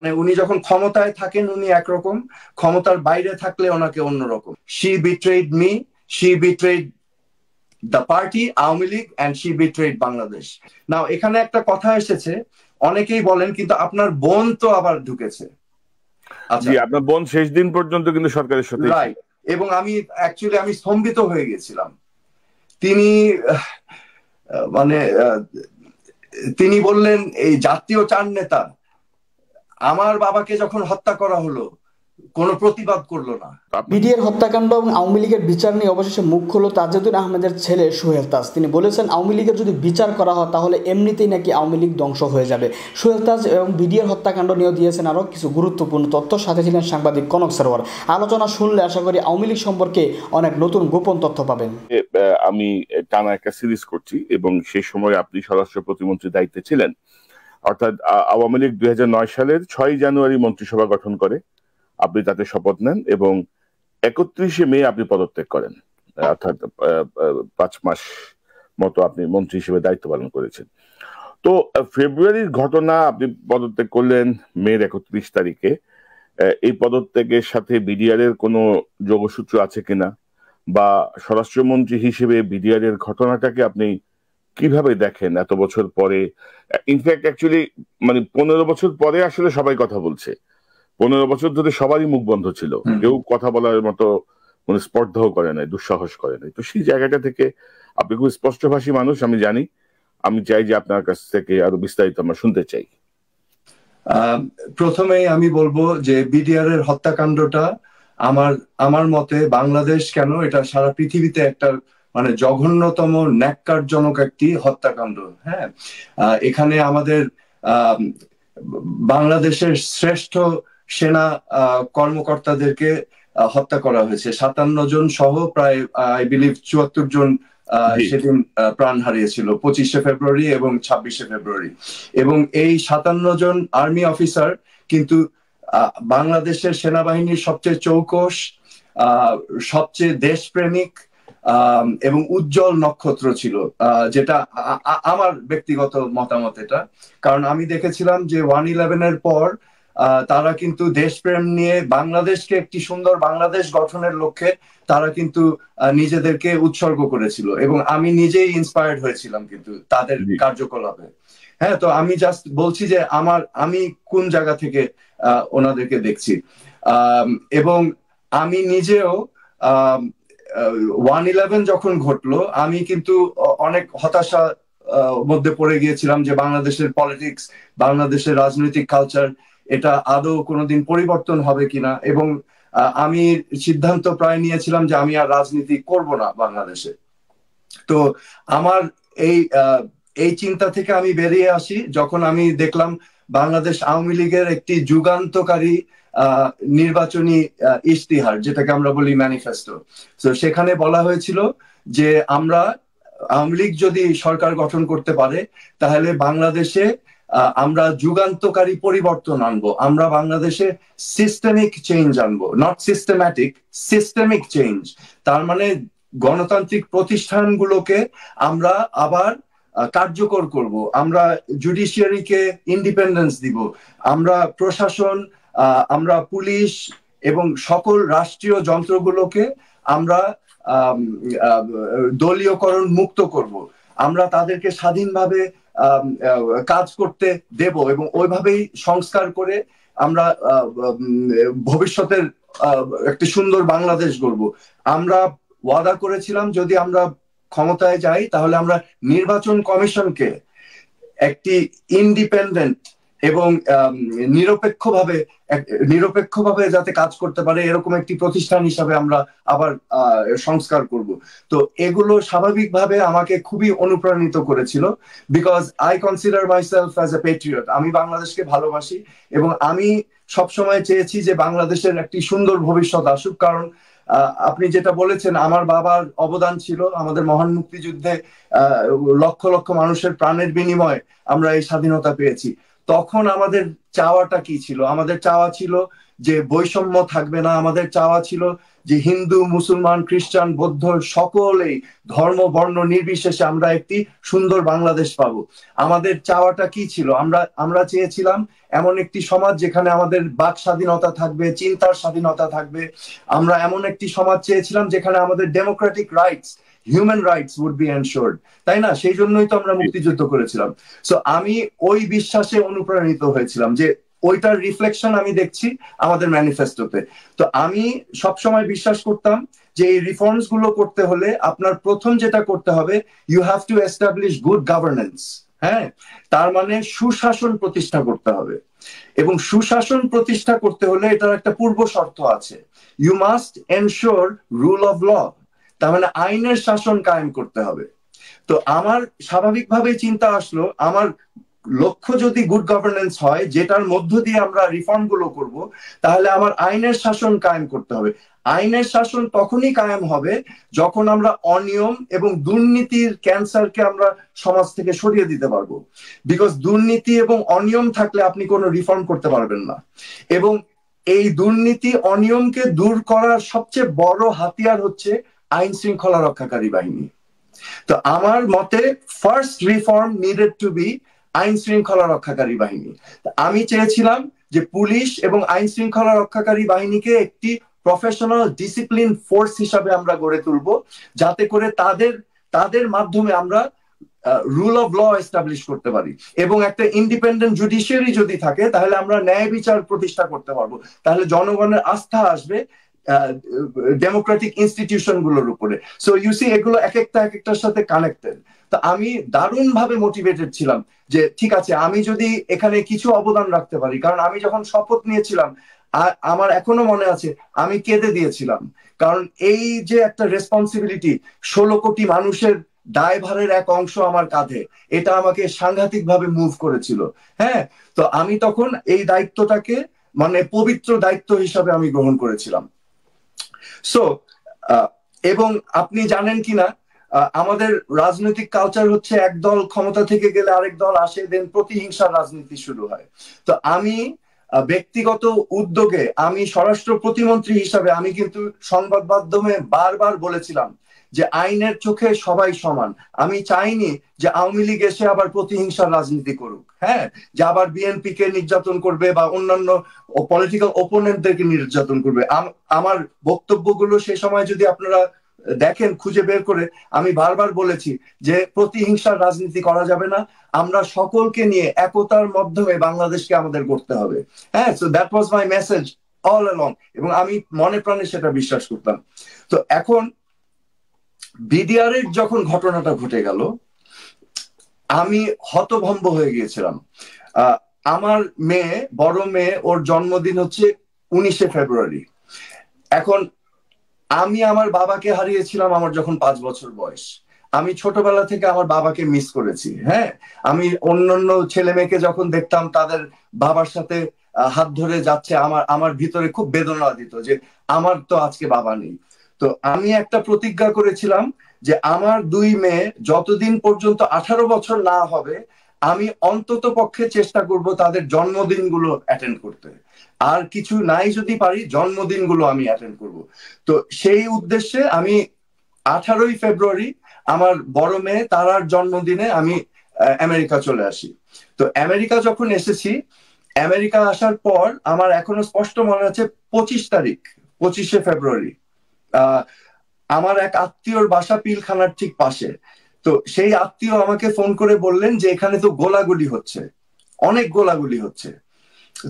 মানে উনি যখন ক্ষমতায় থাকেন উনি একরকম ক্ষমতার বাইরে থাকলে ওনাকে অন্যরকম she betrayed me she betrayed the party Awami League and she betrayed Bangladesh now এখানে একটা কথা এসেছে অনেকেই বলেন কিন্তু আপনার বোন তো আবার ঢুকেছে আচ্ছা। আপনার বোন শেষ দিন পর্যন্ত কিন্তু সরকারের সাথে রাইট এবং আমি অ্যাকচুয়ালি আমি স্তম্ভিত হয়ে গেছিলাম তিনি মানে তিনি বললেন এই জাতীয় চার নেতা আমার বাবাকে যখন হত্যা করা হলো কোনো প্রতিবাদ করলো না বিডিএর হত্যাকাণ্ড এবং আওয়ামী লীগের বিচার নিয়ে অবশেষে মুখ খুলল তাজেদুল আহমেদের ছেলে সোহেল তাজ তিনি বলেছেন আওয়ামী লীগের যদি বিচার করা হয় তাহলে এমনিতেই নাকি আওয়ামী লীগ ধ্বংস হয়ে যাবে সোহেল তাজ এবং বিডিএর হত্যাকাণ্ড নিয়েও দিয়েছেন আরও কিছু গুরুত্বপূর্ণ তথ্য সাথে ছিলেন সাংবাদিক কনক সরোয়ার আলোচনা শুনলে আশা করি আওয়ামী লীগ সম্পর্কে অনেক নতুন গোপন তথ্য পাবেন আমি টানা একটা সিরিজ করছি এবং সেই সময় আপনি স্বরাষ্ট্র প্রতিমন্ত্রীর দায়িত্বে ছিলেন অর্থাৎ আওয়ামী লীগ দুই সালের ছয় জানুয়ারি মন্ত্রিসভা গঠন করে আপনি তাতে শপথ নেন এবং একত্রিশে মে আপনি পদত্যাগ করেন অর্থাৎ পাঁচ মাস মতো আপনি মন্ত্রী হিসেবে দায়িত্ব পালন করেছেন তো ফেব্রুয়ারির ঘটনা আপনি পদত্যাগ করলেন মের একত্রিশ তারিখে এই পদত্যাগের সাথে বিডিআর এর কোনো যোগসূত্র আছে কিনা বা স্বরাষ্ট্রমন্ত্রী হিসেবে বিডিআর এর ঘটনাটাকে আপনি কিভাবে দেখেন এত বছর পরে ইনফ্যাক্ট অ্যাকচুয়ালি মানে পনেরো বছর পরে আসলে সবাই কথা বলছে পনেরো বছর ধরে সবারই মুখ বন্ধ ছিল কেউ কথা বলার মতো মানে স্পর্ধ করে নাই দুঃসাহস করে নাই তো সেই জায়গাটা থেকে আপনি খুব স্পষ্টভাষী মানুষ আমি জানি আমি চাই যে আপনার কাছ থেকে আরো বিস্তারিত আমরা শুনতে চাই প্রথমে আমি বলবো যে বিডিআর এর হত্যাকাণ্ডটা আমার আমার মতে বাংলাদেশ কেন এটা সারা পৃথিবীতে একটা মানে জঘন্যতম ন্যাক্কারজনক একটি হত্যাকাণ্ড হ্যাঁ এখানে আমাদের বাংলাদেশের শ্রেষ্ঠ সেনা কর্মকর্তাদেরকে হত্যা করা হয়েছে সাতান্ন জন সহ প্রায় আই বিলিভ চুয়াত্তর জন সেদিন প্রাণ হারিয়েছিল পঁচিশে ফেব্রুয়ারি এবং ছাব্বিশে ফেব্রুয়ারি এবং এই সাতান্ন জন আর্মি অফিসার কিন্তু বাংলাদেশের সেনাবাহিনীর সবচেয়ে চৌকস সবচেয়ে দেশপ্রেমিক এবং উজ্জ্বল নক্ষত্র ছিল যেটা আমার ব্যক্তিগত মতামত এটা কারণ আমি দেখেছিলাম যে ওয়ান ইলেভেনের পর তারা কিন্তু দেশপ্রেম নিয়ে বাংলাদেশকে একটি সুন্দর বাংলাদেশ গঠনের লক্ষ্যে তারা কিন্তু নিজেদেরকে উৎসর্গ করেছিল এবং আমি নিজেই ইন্সপায়ার্ড হয়েছিলাম কিন্তু তাদের কার্যকলাপে হ্যাঁ তো আমি জাস্ট বলছি যে আমার আমি কোন জায়গা থেকে ওনাদেরকে দেখছি এবং আমি নিজেও ওয়ান ইলেভেন যখন ঘটলো আমি কিন্তু অনেক হতাশা মধ্যে পড়ে গিয়েছিলাম যে বাংলাদেশের পলিটিক্স বাংলাদেশের রাজনৈতিক কালচার এটা আদৌ কোনোদিন পরিবর্তন হবে কিনা এবং আমি সিদ্ধান্ত প্রায় নিয়েছিলাম যে আমি আর রাজনীতি করব না বাংলাদেশে তো আমার এই এই চিন্তা থেকে আমি বেরিয়ে আসি যখন আমি দেখলাম আহ বাংলাদেশ আওয়ামী লীগের একটি যুগান্তকারী নির্বাচনী ইশতিহার যেটাকে আমরা বলি ম্যানিফেস্টো তো সেখানে বলা হয়েছিল যে আমরা আওয়ামী লীগ যদি সরকার গঠন করতে পারে তাহলে বাংলাদেশে আমরা যুগান্তকারী পরিবর্তন আনব আমরা বাংলাদেশে সিস্টেমিক চেঞ্জ আনব নট সিস্টেম্যাটিক সিস্টেমিক চেঞ্জ তার মানে গণতান্ত্রিক প্রতিষ্ঠানগুলোকে আমরা আবার কার্যকর করব আমরা জুডিশিয়ারিকে ইন্ডিপেন্ডেন্স দিব আমরা প্রশাসন আমরা পুলিশ এবং সকল রাষ্ট্রীয় যন্ত্রগুলোকে আমরা দলীয়করণ মুক্ত করব আমরা তাদেরকে স্বাধীনভাবে কাজ করতে দেব এবং ওইভাবেই সংস্কার করে আমরা ভবিষ্যতের একটি সুন্দর বাংলাদেশ গড়ব আমরা ওয়াদা করেছিলাম যদি আমরা ক্ষমতায় যাই তাহলে আমরা নির্বাচন কমিশনকে একটি ইন্ডিপেন্ডেন্ট এবং নিরপেক্ষভাবে নিরপেক্ষভাবে যাতে কাজ করতে পারে এরকম একটি প্রতিষ্ঠান হিসাবে আমরা আবার সংস্কার করব তো এগুলো স্বাভাবিকভাবে আমাকে খুবই অনুপ্রাণিত করেছিল because I consider myself as a patriot আমি বাংলাদেশকে ভালোবাসি এবং আমি সবসময় চেয়েছি যে বাংলাদেশের একটি সুন্দর ভবিষ্যৎ আসুক কারণ আপনি যেটা বলেছেন আমার বাবার অবদান ছিল আমাদের মহান মুক্তিযুদ্ধে লক্ষ লক্ষ মানুষের প্রাণের বিনিময়ে আমরা এই স্বাধীনতা পেয়েছি তখন আমাদের চাওয়াটা কি ছিল আমাদের চাওয়া ছিল যে বৈষম্য থাকবে না আমাদের চাওয়া ছিল যে হিন্দু মুসলমান খ্রিস্টান বৌদ্ধ সকলেই ধর্ম বর্ণ নির্বিশেষে আমরা একটি সুন্দর বাংলাদেশ পাব আমাদের চাওয়াটা কি ছিল আমরা আমরা চেয়েছিলাম এমন একটি সমাজ যেখানে আমাদের বাক স্বাধীনতা থাকবে চিন্তার স্বাধীনতা থাকবে আমরা এমন একটি সমাজ চেয়েছিলাম যেখানে আমাদের democratic rights human rights would be ensured তাই না সেই জন্যই তো আমরা মুক্তিযুদ্ধ করেছিলাম সো আমি ওই বিশ্বাসে অনুপ্রাণিত হয়েছিলাম যে ওইটার রিফ্লেকশন আমি দেখছি আমাদের ম্যানিফেস্টোতে তো আমি সবসময় বিশ্বাস করতাম যে এই রিফর্মস গুলো করতে হলে আপনার প্রথম যেটা করতে হবে you have to establish good governance হ্যাঁ তার মানে সুশাসন প্রতিষ্ঠা করতে হবে এবং সুশাসন প্রতিষ্ঠা করতে হলে এটার একটা পূর্ব শর্ত আছে you must ensure rule of law তার মানে আইনের শাসন কায়েম করতে হবে তো আমার স্বাভাবিকভাবেই চিন্তা আসলো আমার লক্ষ্য যদি গুড গভর্নেন্স হয় যেটার মধ্য দিয়ে আমরা রিফর্ম গুলো করবো তাহলে আমার আইনের শাসন কায়েম করতে হবে আইনের শাসন তখনই কায়েম হবে যখন আমরা অনিয়ম এবং দুর্নীতির ক্যান্সারকে আমরা সমাজ থেকে সরিয়ে দিতে পারবো বিকজ দুর্নীতি এবং অনিয়ম থাকলে আপনি কোনো রিফর্ম করতে পারবেন না এবং এই দুর্নীতি অনিয়মকে দূর করার সবচেয়ে বড় হাতিয়ার হচ্ছে আইন শৃঙ্খলা রক্ষাকারী বাহিনী তো আমার মতে first reform needed to be আইন শৃঙ্খলা রক্ষাকারী বাহিনী আমি চেয়েছিলাম যে পুলিশ এবং আইন শৃঙ্খলা রক্ষাকারী বাহিনীকে একটি প্রফেশনাল ডিসিপ্লিন ফোর্স হিসাবে আমরা গড়ে তুলব যাতে করে তাদের তাদের মাধ্যমে আমরা রুল অফ ল এস্টাবলিশ করতে পারি এবং একটা ইন্ডিপেন্ডেন্ট জুডিশিয়ারি যদি থাকে তাহলে আমরা ন্যায় বিচার প্রতিষ্ঠা করতে পারবো তাহলে জনগণের আস্থা আসবে ডেমোক্রেটিক ইনস্টিটিউশনগুলোর উপরে সো ইউ সি এগুলো এক একটা এক একটার সাথে কানেক্টেড তো আমি দারুণভাবে মোটিভেটেড ছিলাম যে ঠিক আছে আমি যদি এখানে কিছু অবদান রাখতে পারি কারণ আমি যখন শপথ নিয়েছিলাম আর আমার এখনো মনে আছে আমি কেঁদে দিয়েছিলাম কারণ এই যে একটা রেসপন্সিবিলিটি ষোলো কোটি মানুষের দায়ভারের এক অংশ আমার কাঁধে এটা আমাকে সাংঘাতিক ভাবে মুভ করেছিল হ্যাঁ তো আমি তখন এই দায়িত্বটাকে মানে পবিত্র দায়িত্ব হিসাবে আমি গ্রহণ করেছিলাম সো এবং আপনি জানেন কিনা আমাদের রাজনৈতিক কালচার হচ্ছে এক দল ক্ষমতা থেকে গেলে আরেক দল আসে দেন প্রতিহিংসার রাজনীতি শুরু হয় তো আমি ব্যক্তিগত উদ্যোগে আমি স্বরাষ্ট্র প্রতিমন্ত্রী হিসাবে আমি কিন্তু সংবাদ মাধ্যমে বারবার বলেছিলাম যে আইনের চোখে সবাই সমান আমি চাইনি যে আওয়ামী লীগ এসে আবার প্রতিহিংসার রাজনীতি করুক হ্যাঁ যে আবার বিএনপি কে নির্যাতন করবে বা অন্যান্য পলিটিক্যাল ওপোনেন্টদেরকে নির্যাতন করবে আমার বক্তব্যগুলো সে সময় যদি আপনারা দেখেন খুঁজে বের করে আমি বারবার বলেছি যে প্রতিহিংসার রাজনীতি করা যাবে না আমরা সকলকে নিয়ে একতার মাধ্যমে বাংলাদেশকে আমাদের করতে হবে হ্যাঁ so that was my message all along এবং আমি মনে প্রাণে সেটা বিশ্বাস করতাম তো এখন বিডিআরের যখন ঘটনাটা ঘটে গেল আমি হতভম্ব হয়ে গিয়েছিলাম আমার মেয়ে বড় মেয়ে ওর জন্মদিন হচ্ছে উনিশে ফেব্রুয়ারি এখন আমি আমার বাবাকে হারিয়েছিলাম আমার যখন পাঁচ বছর বয়স আমি ছোটবেলা থেকে আমার বাবাকে মিস করেছি হ্যাঁ আমি অন্যান্য ছেলে মেয়েকে যখন দেখতাম তাদের বাবার সাথে হাত ধরে যাচ্ছে আমার আমার ভিতরে খুব বেদনা দিত যে আমার তো আজকে বাবা নেই তো আমি একটা প্রতিজ্ঞা করেছিলাম যে আমার দুই মেয়ে যতদিন পর্যন্ত আঠারো বছর না হবে আমি অন্তত পক্ষে চেষ্টা করব তাদের জন্মদিনগুলো অ্যাটেন্ড করতে আর কিছু নাই যদি পারি জন্মদিনগুলো আমি অ্যাটেন্ড করব তো সেই উদ্দেশ্যে আমি আঠারোই ফেব্রুয়ারি আমার বড় মেয়ে তারার জন্মদিনে আমি আমেরিকা চলে আসি তো আমেরিকা যখন এসেছি আমেরিকা আসার পর আমার এখনো স্পষ্ট মনে আছে পঁচিশ তারিখ পঁচিশে ফেব্রুয়ারি আমার এক আত্মীয়র বাসা পিলখানার ঠিক পাশে তো সেই আত্মীয় আমাকে ফোন করে বললেন যে এখানে তো গোলাগুলি হচ্ছে অনেক গোলাগুলি হচ্ছে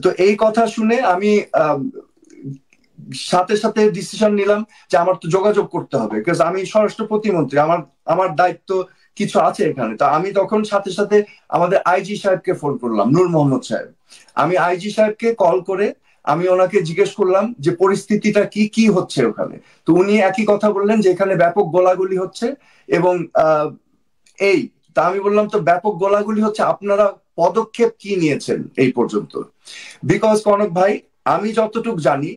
তো এই কথা শুনে আমি সাথে সাথে ডিসিশন নিলাম যে আমার তো যোগাযোগ করতে হবে আমি স্বরাষ্ট্র প্রতিমন্ত্রী আমার আমার দায়িত্ব কিছু আছে এখানে তো আমি তখন সাথে সাথে আমাদের আইজি সাহেবকে ফোন করলাম নূর মোহাম্মদ সাহেব আমি আইজি সাহেবকে কল করে আমি ওনাকে জিজ্ঞেস করলাম যে পরিস্থিতিটা কি কি হচ্ছে ওখানে তো উনি একই কথা বললেন যে এখানে ব্যাপক গোলাগুলি হচ্ছে এবং এই তা আমি বললাম তো ব্যাপক গোলাগুলি হচ্ছে আপনারা পদক্ষেপ কি নিয়েছেন এই পর্যন্ত বিকজ কনক ভাই আমি যতটুক জানি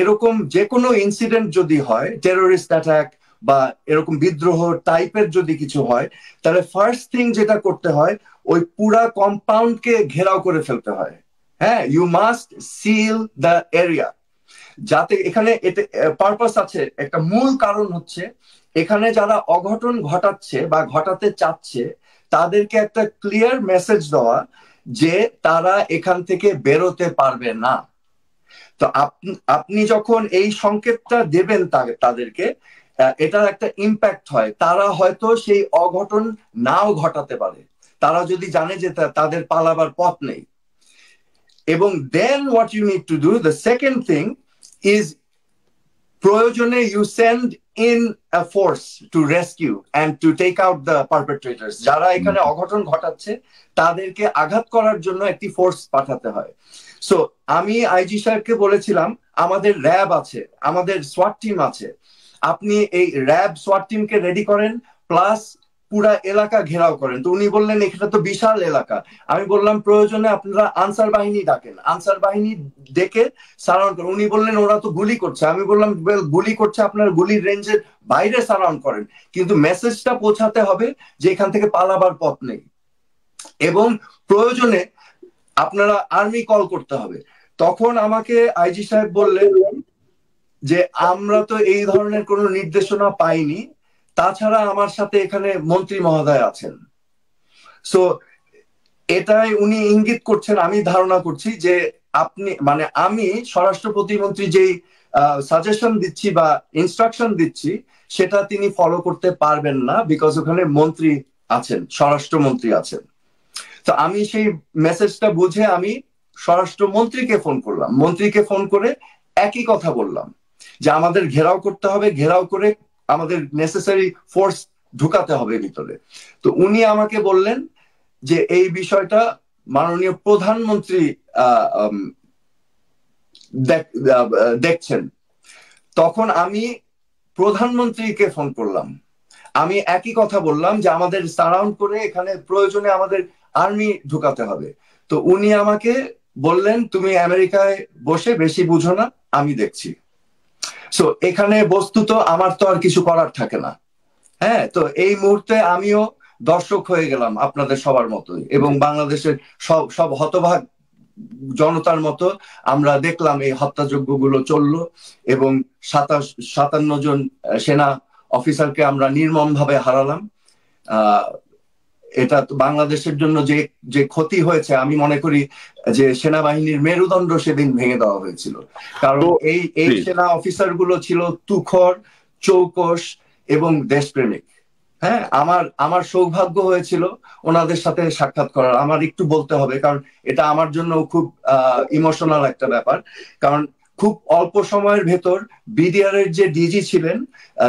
এরকম যে কোনো ইনসিডেন্ট যদি হয় টেরোরিস্ট অ্যাটাক বা এরকম বিদ্রোহ টাইপের যদি কিছু হয় তাহলে ফার্স্ট থিং যেটা করতে হয় ওই পুরা কম্পাউন্ডকে ঘেরাও করে ফেলতে হয় হ্যাঁ you must seal the area যাতে এখানে এতে পারপাস আছে একটা মূল কারণ হচ্ছে এখানে যারা অঘটন ঘটাচ্ছে বা ঘটাতে চাচ্ছে তাদেরকে একটা ক্লিয়ার মেসেজ দেওয়া যে তারা এখান থেকে বেরোতে পারবে না তো আপনি যখন এই সংকেতটা দেবেন তাদেরকে এটার একটা ইম্প্যাক্ট হয় তারা হয়তো সেই অঘটন নাও ঘটাতে পারে তারা যদি জানে যে তাদের পালাবার পথ নেই এবং then what you need to do the second thing is প্রয়োজনে you send in a force to rescue and to take out the perpetrators যারা এখানে অঘটন ঘটাচ্ছে তাদেরকে আঘাত করার জন্য একটি ফোর্স পাঠাতে হয় সো আমি আইজি সাহেবকে বলেছিলাম আমাদের র্যাব আছে আমাদের সোয়াট টিম আছে আপনি এই র্যাব সোয়াট টিমকে রেডি করেন প্লাস পুরা এলাকা ঘেরাও করেন তো উনি বললেন এখানে তো বিশাল এলাকা আমি বললাম প্রয়োজনে আপনারা আনসার বাহিনী ডাকেন আনসার বাহিনী ডেকে সারাউন্ড করেন উনি বললেন ওরা তো গুলি করছে আমি বললাম গুলি করছে আপনার গুলির রেঞ্জের বাইরে সারাউন্ড করেন কিন্তু মেসেজটা পৌঁছাতে হবে যে এখান থেকে পালাবার পথ নেই এবং প্রয়োজনে আপনারা আর্মি কল করতে হবে তখন আমাকে আইজি সাহেব বললেন যে আমরা তো এই ধরনের কোনো নির্দেশনা পাইনি তাছাড়া আমার সাথে এখানে মন্ত্রী মহোদয় আছেন সো এটাই উনি ইঙ্গিত করছেন আমি ধারণা করছি যে আপনি মানে আমি স্বরাষ্ট্র প্রতিমন্ত্রী যেই সাজেশন দিচ্ছি বা ইনস্ট্রাকশন দিচ্ছি সেটা তিনি ফলো করতে পারবেন না বিকজ ওখানে মন্ত্রী আছেন স্বরাষ্ট্রমন্ত্রী আছেন তো আমি সেই মেসেজটা বুঝে আমি স্বরাষ্ট্রমন্ত্রীকে ফোন করলাম মন্ত্রীকে ফোন করে একই কথা বললাম যে আমাদের ঘেরাও করতে হবে ঘেরাও করে আমাদের নেসেসারি ফোর্স ঢুকাতে হবে ভিতরে তো উনি আমাকে বললেন যে এই বিষয়টা মাননীয় প্রধানমন্ত্রী দেখছেন তখন আমি প্রধানমন্ত্রীকে ফোন করলাম আমি একই কথা বললাম যে আমাদের সারাউন্ড করে এখানে প্রয়োজনে আমাদের আর্মি ঢুকাতে হবে তো উনি আমাকে বললেন তুমি আমেরিকায় বসে বেশি বুঝো না আমি দেখছি সো এখানে বস্তুত আমার তো আর কিছু করার থাকে না হ্যাঁ তো এই মুহূর্তে আমিও দর্শক হয়ে গেলাম আপনাদের সবার মতো এবং বাংলাদেশের সব সব হতভাগ জনতার মতো আমরা দেখলাম এই হত্যাযজ্ঞগুলো চললো এবং সাতাশ সাতান্ন জন সেনা অফিসারকে আমরা নির্মম ভাবে হারালাম এটা বাংলাদেশের জন্য যে যে ক্ষতি হয়েছে আমি মনে করি যে সেনাবাহিনীর মেরুদণ্ড সেদিন ভেঙে দেওয়া হয়েছিল কারণ এই এই সেনা অফিসার গুলো ছিল তুখর চৌকস এবং দেশপ্রেমিক হ্যাঁ আমার আমার সৌভাগ্য হয়েছিল ওনাদের সাথে সাক্ষাৎ করার আমার একটু বলতে হবে কারণ এটা আমার জন্য খুব ইমোশনাল একটা ব্যাপার কারণ খুব অল্প সময়ের ভেতর বিডিআর এর যে ডিজি ছিলেন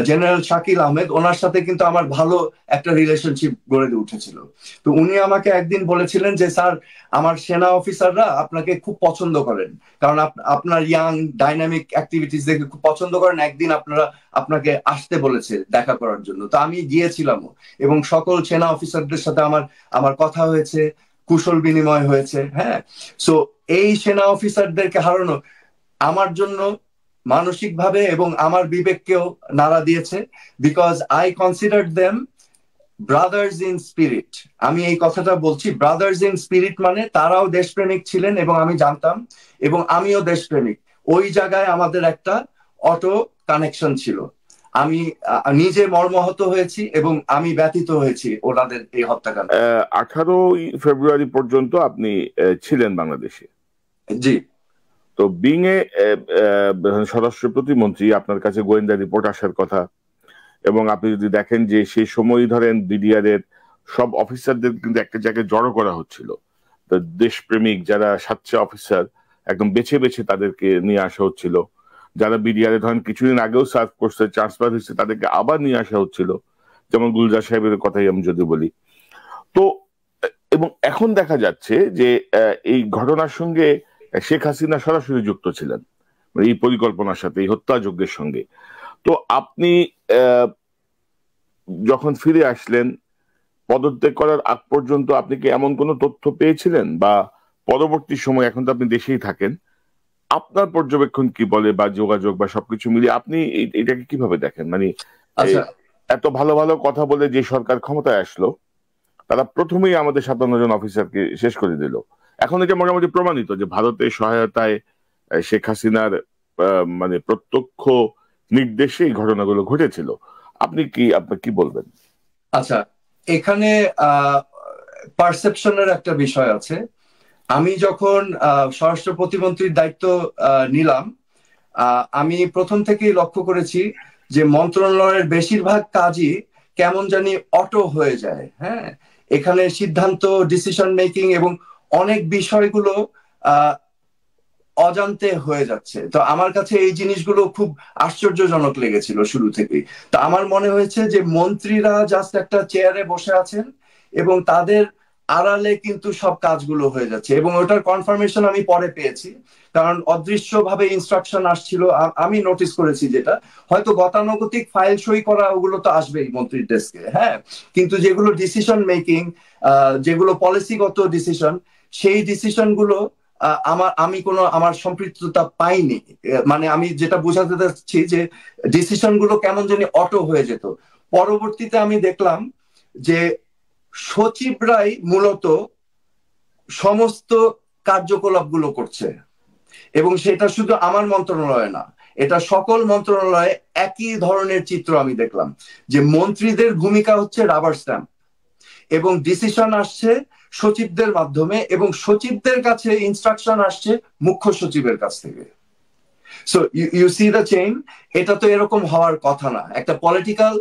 জেনারেল শাকিল আহমেদ ওনার সাথে কিন্তু আমার ভালো একটা রিলেশনশিপ গড়ে উঠেছিল তো উনি আমাকে একদিন বলেছিলেন যে স্যার আমার সেনা অফিসাররা আপনাকে খুব পছন্দ করেন কারণ আপনার ইয়াং ডাইনামিক অ্যাক্টিভিটিস দেখে খুব পছন্দ করেন একদিন আপনারা আপনাকে আসতে বলেছে দেখা করার জন্য তো আমি গিয়েছিলাম এবং সকল সেনা অফিসারদের সাথে আমার আমার কথা হয়েছে কুশল বিনিময় হয়েছে হ্যাঁ সো এই সেনা অফিসারদেরকে হারানো আমার জন্য মানসিকভাবে এবং আমার বিবেককেও নাড়া দিয়েছে because I consider them brothers in spirit আমি এই কথাটা বলছি ব্রাদার্স ইন স্পিরিট মানে তারাও দেশপ্রেমিক ছিলেন এবং আমি জানতাম এবং আমিও দেশপ্রেমিক ওই জায়গায় আমাদের একটা অটো কানেকশন ছিল আমি নিজে মর্মাহত হয়েছি এবং আমি ব্যতীত হয়েছি ওনাদের এই হত্যাকাণ্ড আঠারোই ফেব্রুয়ারি পর্যন্ত আপনি ছিলেন বাংলাদেশে জি তো বিং এ স্বরাষ্ট্র প্রতিমন্ত্রী আপনার কাছে গোয়েন্দা রিপোর্ট আসার কথা এবং আপনি যদি দেখেন যে সেই সময় ধরেন বিডিআর এর সব অফিসারদের কিন্তু একটা জায়গায় জড়ো করা হচ্ছিল দেশপ্রেমিক যারা সাচ্চা অফিসার একদম বেছে বেছে তাদেরকে নিয়ে আসা হচ্ছিল যারা বিডিআরে ধরেন কিছুদিন আগেও সার্ভ করছে ট্রান্সফার হয়েছে তাদেরকে আবার নিয়ে আসা হচ্ছিল যেমন গুলজার সাহেবের কথাই আমি যদি বলি তো এবং এখন দেখা যাচ্ছে যে এই ঘটনার সঙ্গে শেখ হাসিনা সরাসরি যুক্ত ছিলেন মানে এই পরিকল্পনার সাথে এই হত্যাযজ্ঞের সঙ্গে তো আপনি যখন ফিরে আসলেন পদত্যাগ করার আগ পর্যন্ত আপনি কি এমন কোনো তথ্য পেয়েছিলেন বা পরবর্তী সময় এখন তো আপনি দেশেই থাকেন আপনার পর্যবেক্ষণ কি বলে বা যোগাযোগ বা সবকিছু মিলিয়ে আপনি এটাকে কিভাবে দেখেন মানে আচ্ছা। এত ভালো ভালো কথা বলে যে সরকার ক্ষমতায় আসলো তারা প্রথমেই আমাদের সাতান্ন জন অফিসারকে শেষ করে দিল এখন এটা মোটামুটি প্রমাণিত যে ভারতের সহায়তায় শেখ হাসিনার মানে প্রত্যক্ষ নির্দেশে ঘটনাগুলো ঘটেছিল আপনি কি আপনি কি বলবেন আচ্ছা এখানে পারসেপশনের একটা বিষয় আছে আমি যখন স্বরাষ্ট্র প্রতিমন্ত্রীর দায়িত্ব নিলাম আমি প্রথম থেকেই লক্ষ্য করেছি যে মন্ত্রণালয়ের বেশিরভাগ কাজই কেমন জানি অটো হয়ে যায় হ্যাঁ এখানে সিদ্ধান্ত ডিসিশন মেকিং এবং অনেক বিষয়গুলো অজান্তে হয়ে যাচ্ছে তো আমার কাছে এই জিনিসগুলো খুব আশ্চর্যজনক লেগেছিল শুরু থেকেই তো আমার মনে হয়েছে যে মন্ত্রীরা জাস্ট একটা চেয়ারে বসে আছেন এবং তাদের আড়ালে কিন্তু সব কাজগুলো হয়ে যাচ্ছে এবং ওটার কনফার্মেশন আমি পরে পেয়েছি কারণ অদৃশ্যভাবে ইনস্ট্রাকশন আসছিল আমি নোটিস করেছি যেটা হয়তো গতানুগতিক ফাইল সই করা ওগুলো তো আসবেই মন্ত্রীর ডেস্কে হ্যাঁ কিন্তু যেগুলো ডিসিশন মেকিং যেগুলো পলিসিগত ডিসিশন সেই ডিসিশন গুলো আমার আমি কোনো আমার সম্পৃক্ততা পাইনি মানে আমি যেটা বোঝাতে চাচ্ছি যে ডিসিশন গুলো কেমন জানি অটো হয়ে যেত পরবর্তীতে আমি দেখলাম যে সচিবরাই মূলত সমস্ত কার্যকলাপ গুলো করছে এবং সেটা শুধু আমার মন্ত্রণালয়ে না এটা সকল মন্ত্রণালয়ে একই ধরনের চিত্র আমি দেখলাম যে মন্ত্রীদের ভূমিকা হচ্ছে রাবার স্ট্যাম্প এবং ডিসিশন আসছে সচিবদের মাধ্যমে এবং সচিবদের কাছে ইনস্ট্রাকশন আসছে মুখ্য সচিবের কাছ থেকে so you see the chain এটা তো এরকম হওয়ার কথা না একটা পলিটিক্যাল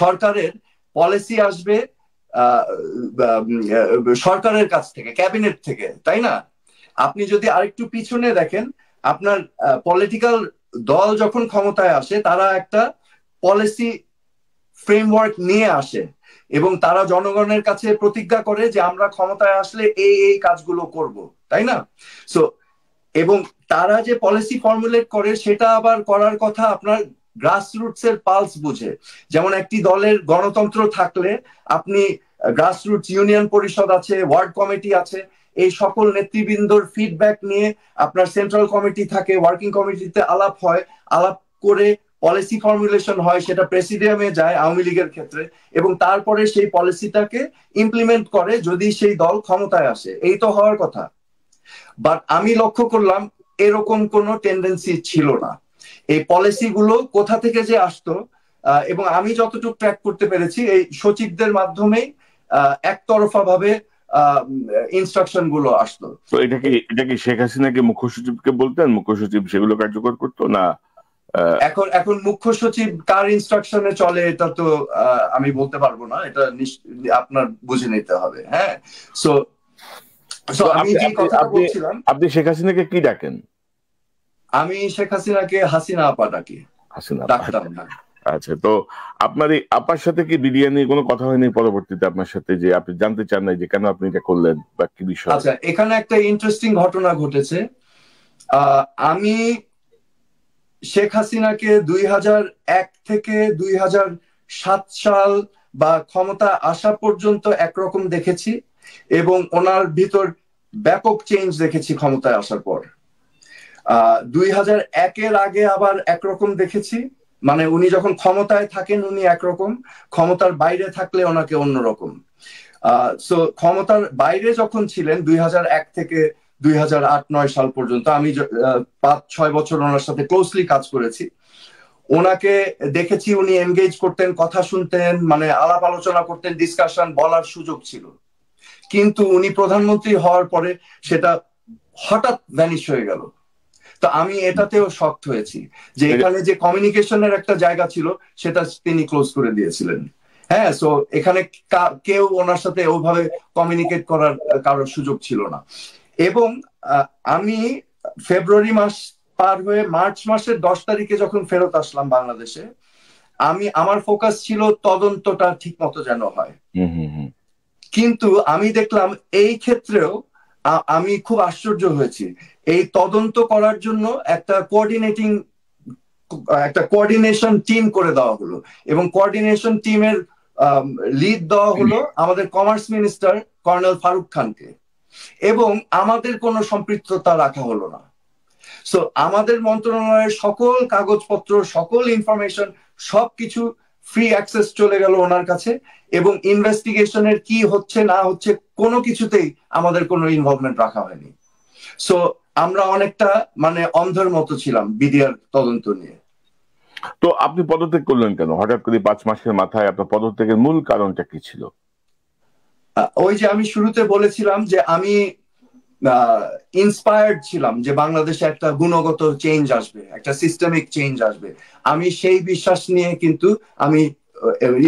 সরকারের পলিসি আসবে সরকারের কাছ থেকে ক্যাবিনেট থেকে তাই না আপনি যদি আরেকটু পিছনে দেখেন আপনার পলিটিক্যাল দল যখন ক্ষমতায় আসে তারা একটা পলিসি ফ্রেমওয়ার্ক নিয়ে আসে এবং তারা জনগণের কাছে প্রতিজ্ঞা করে যে আমরা ক্ষমতায় আসলে এই এই কাজগুলো করব তাই না সো এবং তারা যে পলিসি ফর্মুলেট করে সেটা আবার করার কথা আপনার গ্রাসরুটস এর পালস বুঝে যেমন একটি দলের গণতন্ত্র থাকলে আপনি গ্রাসরুটস ইউনিয়ন পরিষদ আছে ওয়ার্ড কমিটি আছে এই সকল নেতৃবৃন্দর ফিডব্যাক নিয়ে আপনার সেন্ট্রাল কমিটি থাকে ওয়ার্কিং কমিটিতে আলাপ হয় আলাপ করে পলিসি ফর্মুলেশন হয় সেটা প্রেসিডিয়ামে যায় আওয়ামী লীগের ক্ষেত্রে এবং তারপরে সেই পলিসিটাকে ইমপ্লিমেন্ট করে যদি সেই দল ক্ষমতায় আসে এই তো হওয়ার কথা বাট আমি লক্ষ্য করলাম এরকম কোনো টেন্ডেন্সি ছিল না এই পলিসিগুলো কোথা থেকে যে আসতো এবং আমি যতটুকু ট্র্যাক করতে পেরেছি এই সচিবদের মাধ্যমেই একতরফা ভাবে ইনস্ট্রাকশন গুলো আসতো এটা কি এটা কি শেখ হাসিনাকে মুখ্য সচিবকে বলতেন মুখ্য সচিব সেগুলো কার্যকর করতো না এখন এখন মুখ্য সচিব কার ইনস্ট্রাকশনে চলে এটা তো আমি বলতে পারবো না এটা আপনার বুঝে নিতে হবে হ্যাঁ সো সো আমি যে কথা বলছিলাম আপনি শেখ হাসিনাকে কি ডাকেন আমি শেখ হাসিনাকে হাসিনা আপা ডাকি হাসিনা ডাকতাম না আচ্ছা তো আপনার এই আপার সাথে কি বিরিয়ানি কোনো কথা হয়নি পরবর্তীতে আপনার সাথে যে আপনি জানতে চান না যে কেন আপনি এটা করলেন বা কি বিষয় আচ্ছা এখানে একটা ইন্টারেস্টিং ঘটনা ঘটেছে আমি শেখ হাসিনাকে দুই হাজার এক থেকে দুই হাজার সাত সাল বা ক্ষমতা আসা পর্যন্ত একরকম দেখেছি এবং ওনার ভিতর ব্যাপক চেঞ্জ দেখেছি ক্ষমতায় আসার পর দুই হাজার একের আগে আবার একরকম দেখেছি মানে উনি যখন ক্ষমতায় থাকেন উনি একরকম ক্ষমতার বাইরে থাকলে ওনাকে অন্যরকম সো ক্ষমতার বাইরে যখন ছিলেন দুই থেকে দুই হাজার আট নয় সাল পর্যন্ত আমি পাঁচ ছয় বছর ওনার সাথে ক্লোজলি কাজ করেছি ওনাকে দেখেছি উনি এনগেজ করতেন কথা শুনতেন মানে আলাপ আলোচনা করতেন ডিসকাশন বলার সুযোগ ছিল কিন্তু উনি প্রধানমন্ত্রী হওয়ার পরে সেটা হঠাৎ ভ্যানিশ হয়ে গেল তো আমি এটাতেও শক্ত হয়েছি যে এখানে যে কমিউনিকেশনের একটা জায়গা ছিল সেটা তিনি ক্লোজ করে দিয়েছিলেন হ্যাঁ সো এখানে কেউ ওনার সাথে ওভাবে কমিউনিকেট করার কারোর সুযোগ ছিল না এবং আমি ফেব্রুয়ারি মাস পার হয়ে মার্চ মাসের দশ তারিখে যখন ফেরত আসলাম বাংলাদেশে আমি আমার ফোকাস ছিল তদন্তটা ঠিক মতো যেন হয় কিন্তু আমি দেখলাম এই ক্ষেত্রেও আমি খুব আশ্চর্য হয়েছি এই তদন্ত করার জন্য একটা কোঅর্ডিনেটিং একটা কোঅর্ডিনেশন টিম করে দেওয়া হলো এবং কোঅর্ডিনেশন টিমের লিড দেওয়া হলো আমাদের কমার্স মিনিস্টার কর্নেল ফারুক খানকে এবং আমাদের কোনো সম্পৃক্ততা রাখা হলো না সো আমাদের মন্ত্রণালয়ের সকল কাগজপত্র সকল ইনফরমেশন সবকিছু ফ্রি অ্যাক্সেস চলে গেল ওনার কাছে এবং ইনভেস্টিগেশনের কি হচ্ছে না হচ্ছে কোনো কিছুতেই আমাদের কোনো ইনভলভমেন্ট রাখা হয়নি সো আমরা অনেকটা মানে অন্ধের মতো ছিলাম বিডিআর তদন্ত নিয়ে তো আপনি পদত্যাগ করলেন কেন হঠাৎ করে পাঁচ মাসের মাথায় আপনার পদত্যাগের মূল কারণটা কি ছিল ওই যে আমি শুরুতে বলেছিলাম যে আমি ইন্সপায়ার্ড ছিলাম যে বাংলাদেশে একটা গুণগত চেঞ্জ আসবে একটা সিস্টেমিক চেঞ্জ আসবে আমি সেই বিশ্বাস নিয়ে কিন্তু আমি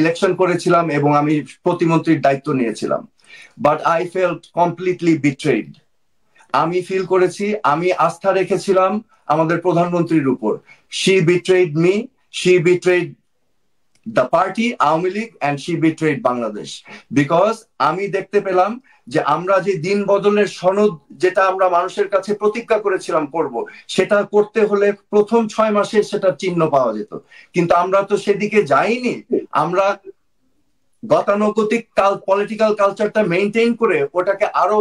ইলেকশন করেছিলাম এবং আমি প্রতিমন্ত্রীর দায়িত্ব নিয়েছিলাম but I felt completely betrayed আমি ফিল করেছি আমি আস্থা রেখেছিলাম আমাদের প্রধানমন্ত্রীর উপর she betrayed me she betrayed the party Awami League and she betrayed Bangladesh because আমি দেখতে পেলাম যে আমরা যে দিন বদলের সনদ যেটা আমরা মানুষের কাছে প্রতিজ্ঞা করেছিলাম করব সেটা করতে হলে প্রথম ছয় মাসে সেটা চিহ্ন পাওয়া যেত কিন্তু আমরা তো সেদিকে যাইনি আমরা গতানুগতিক কাল পলিটিক্যাল কালচারটা মেনটেন করে ওটাকে আরো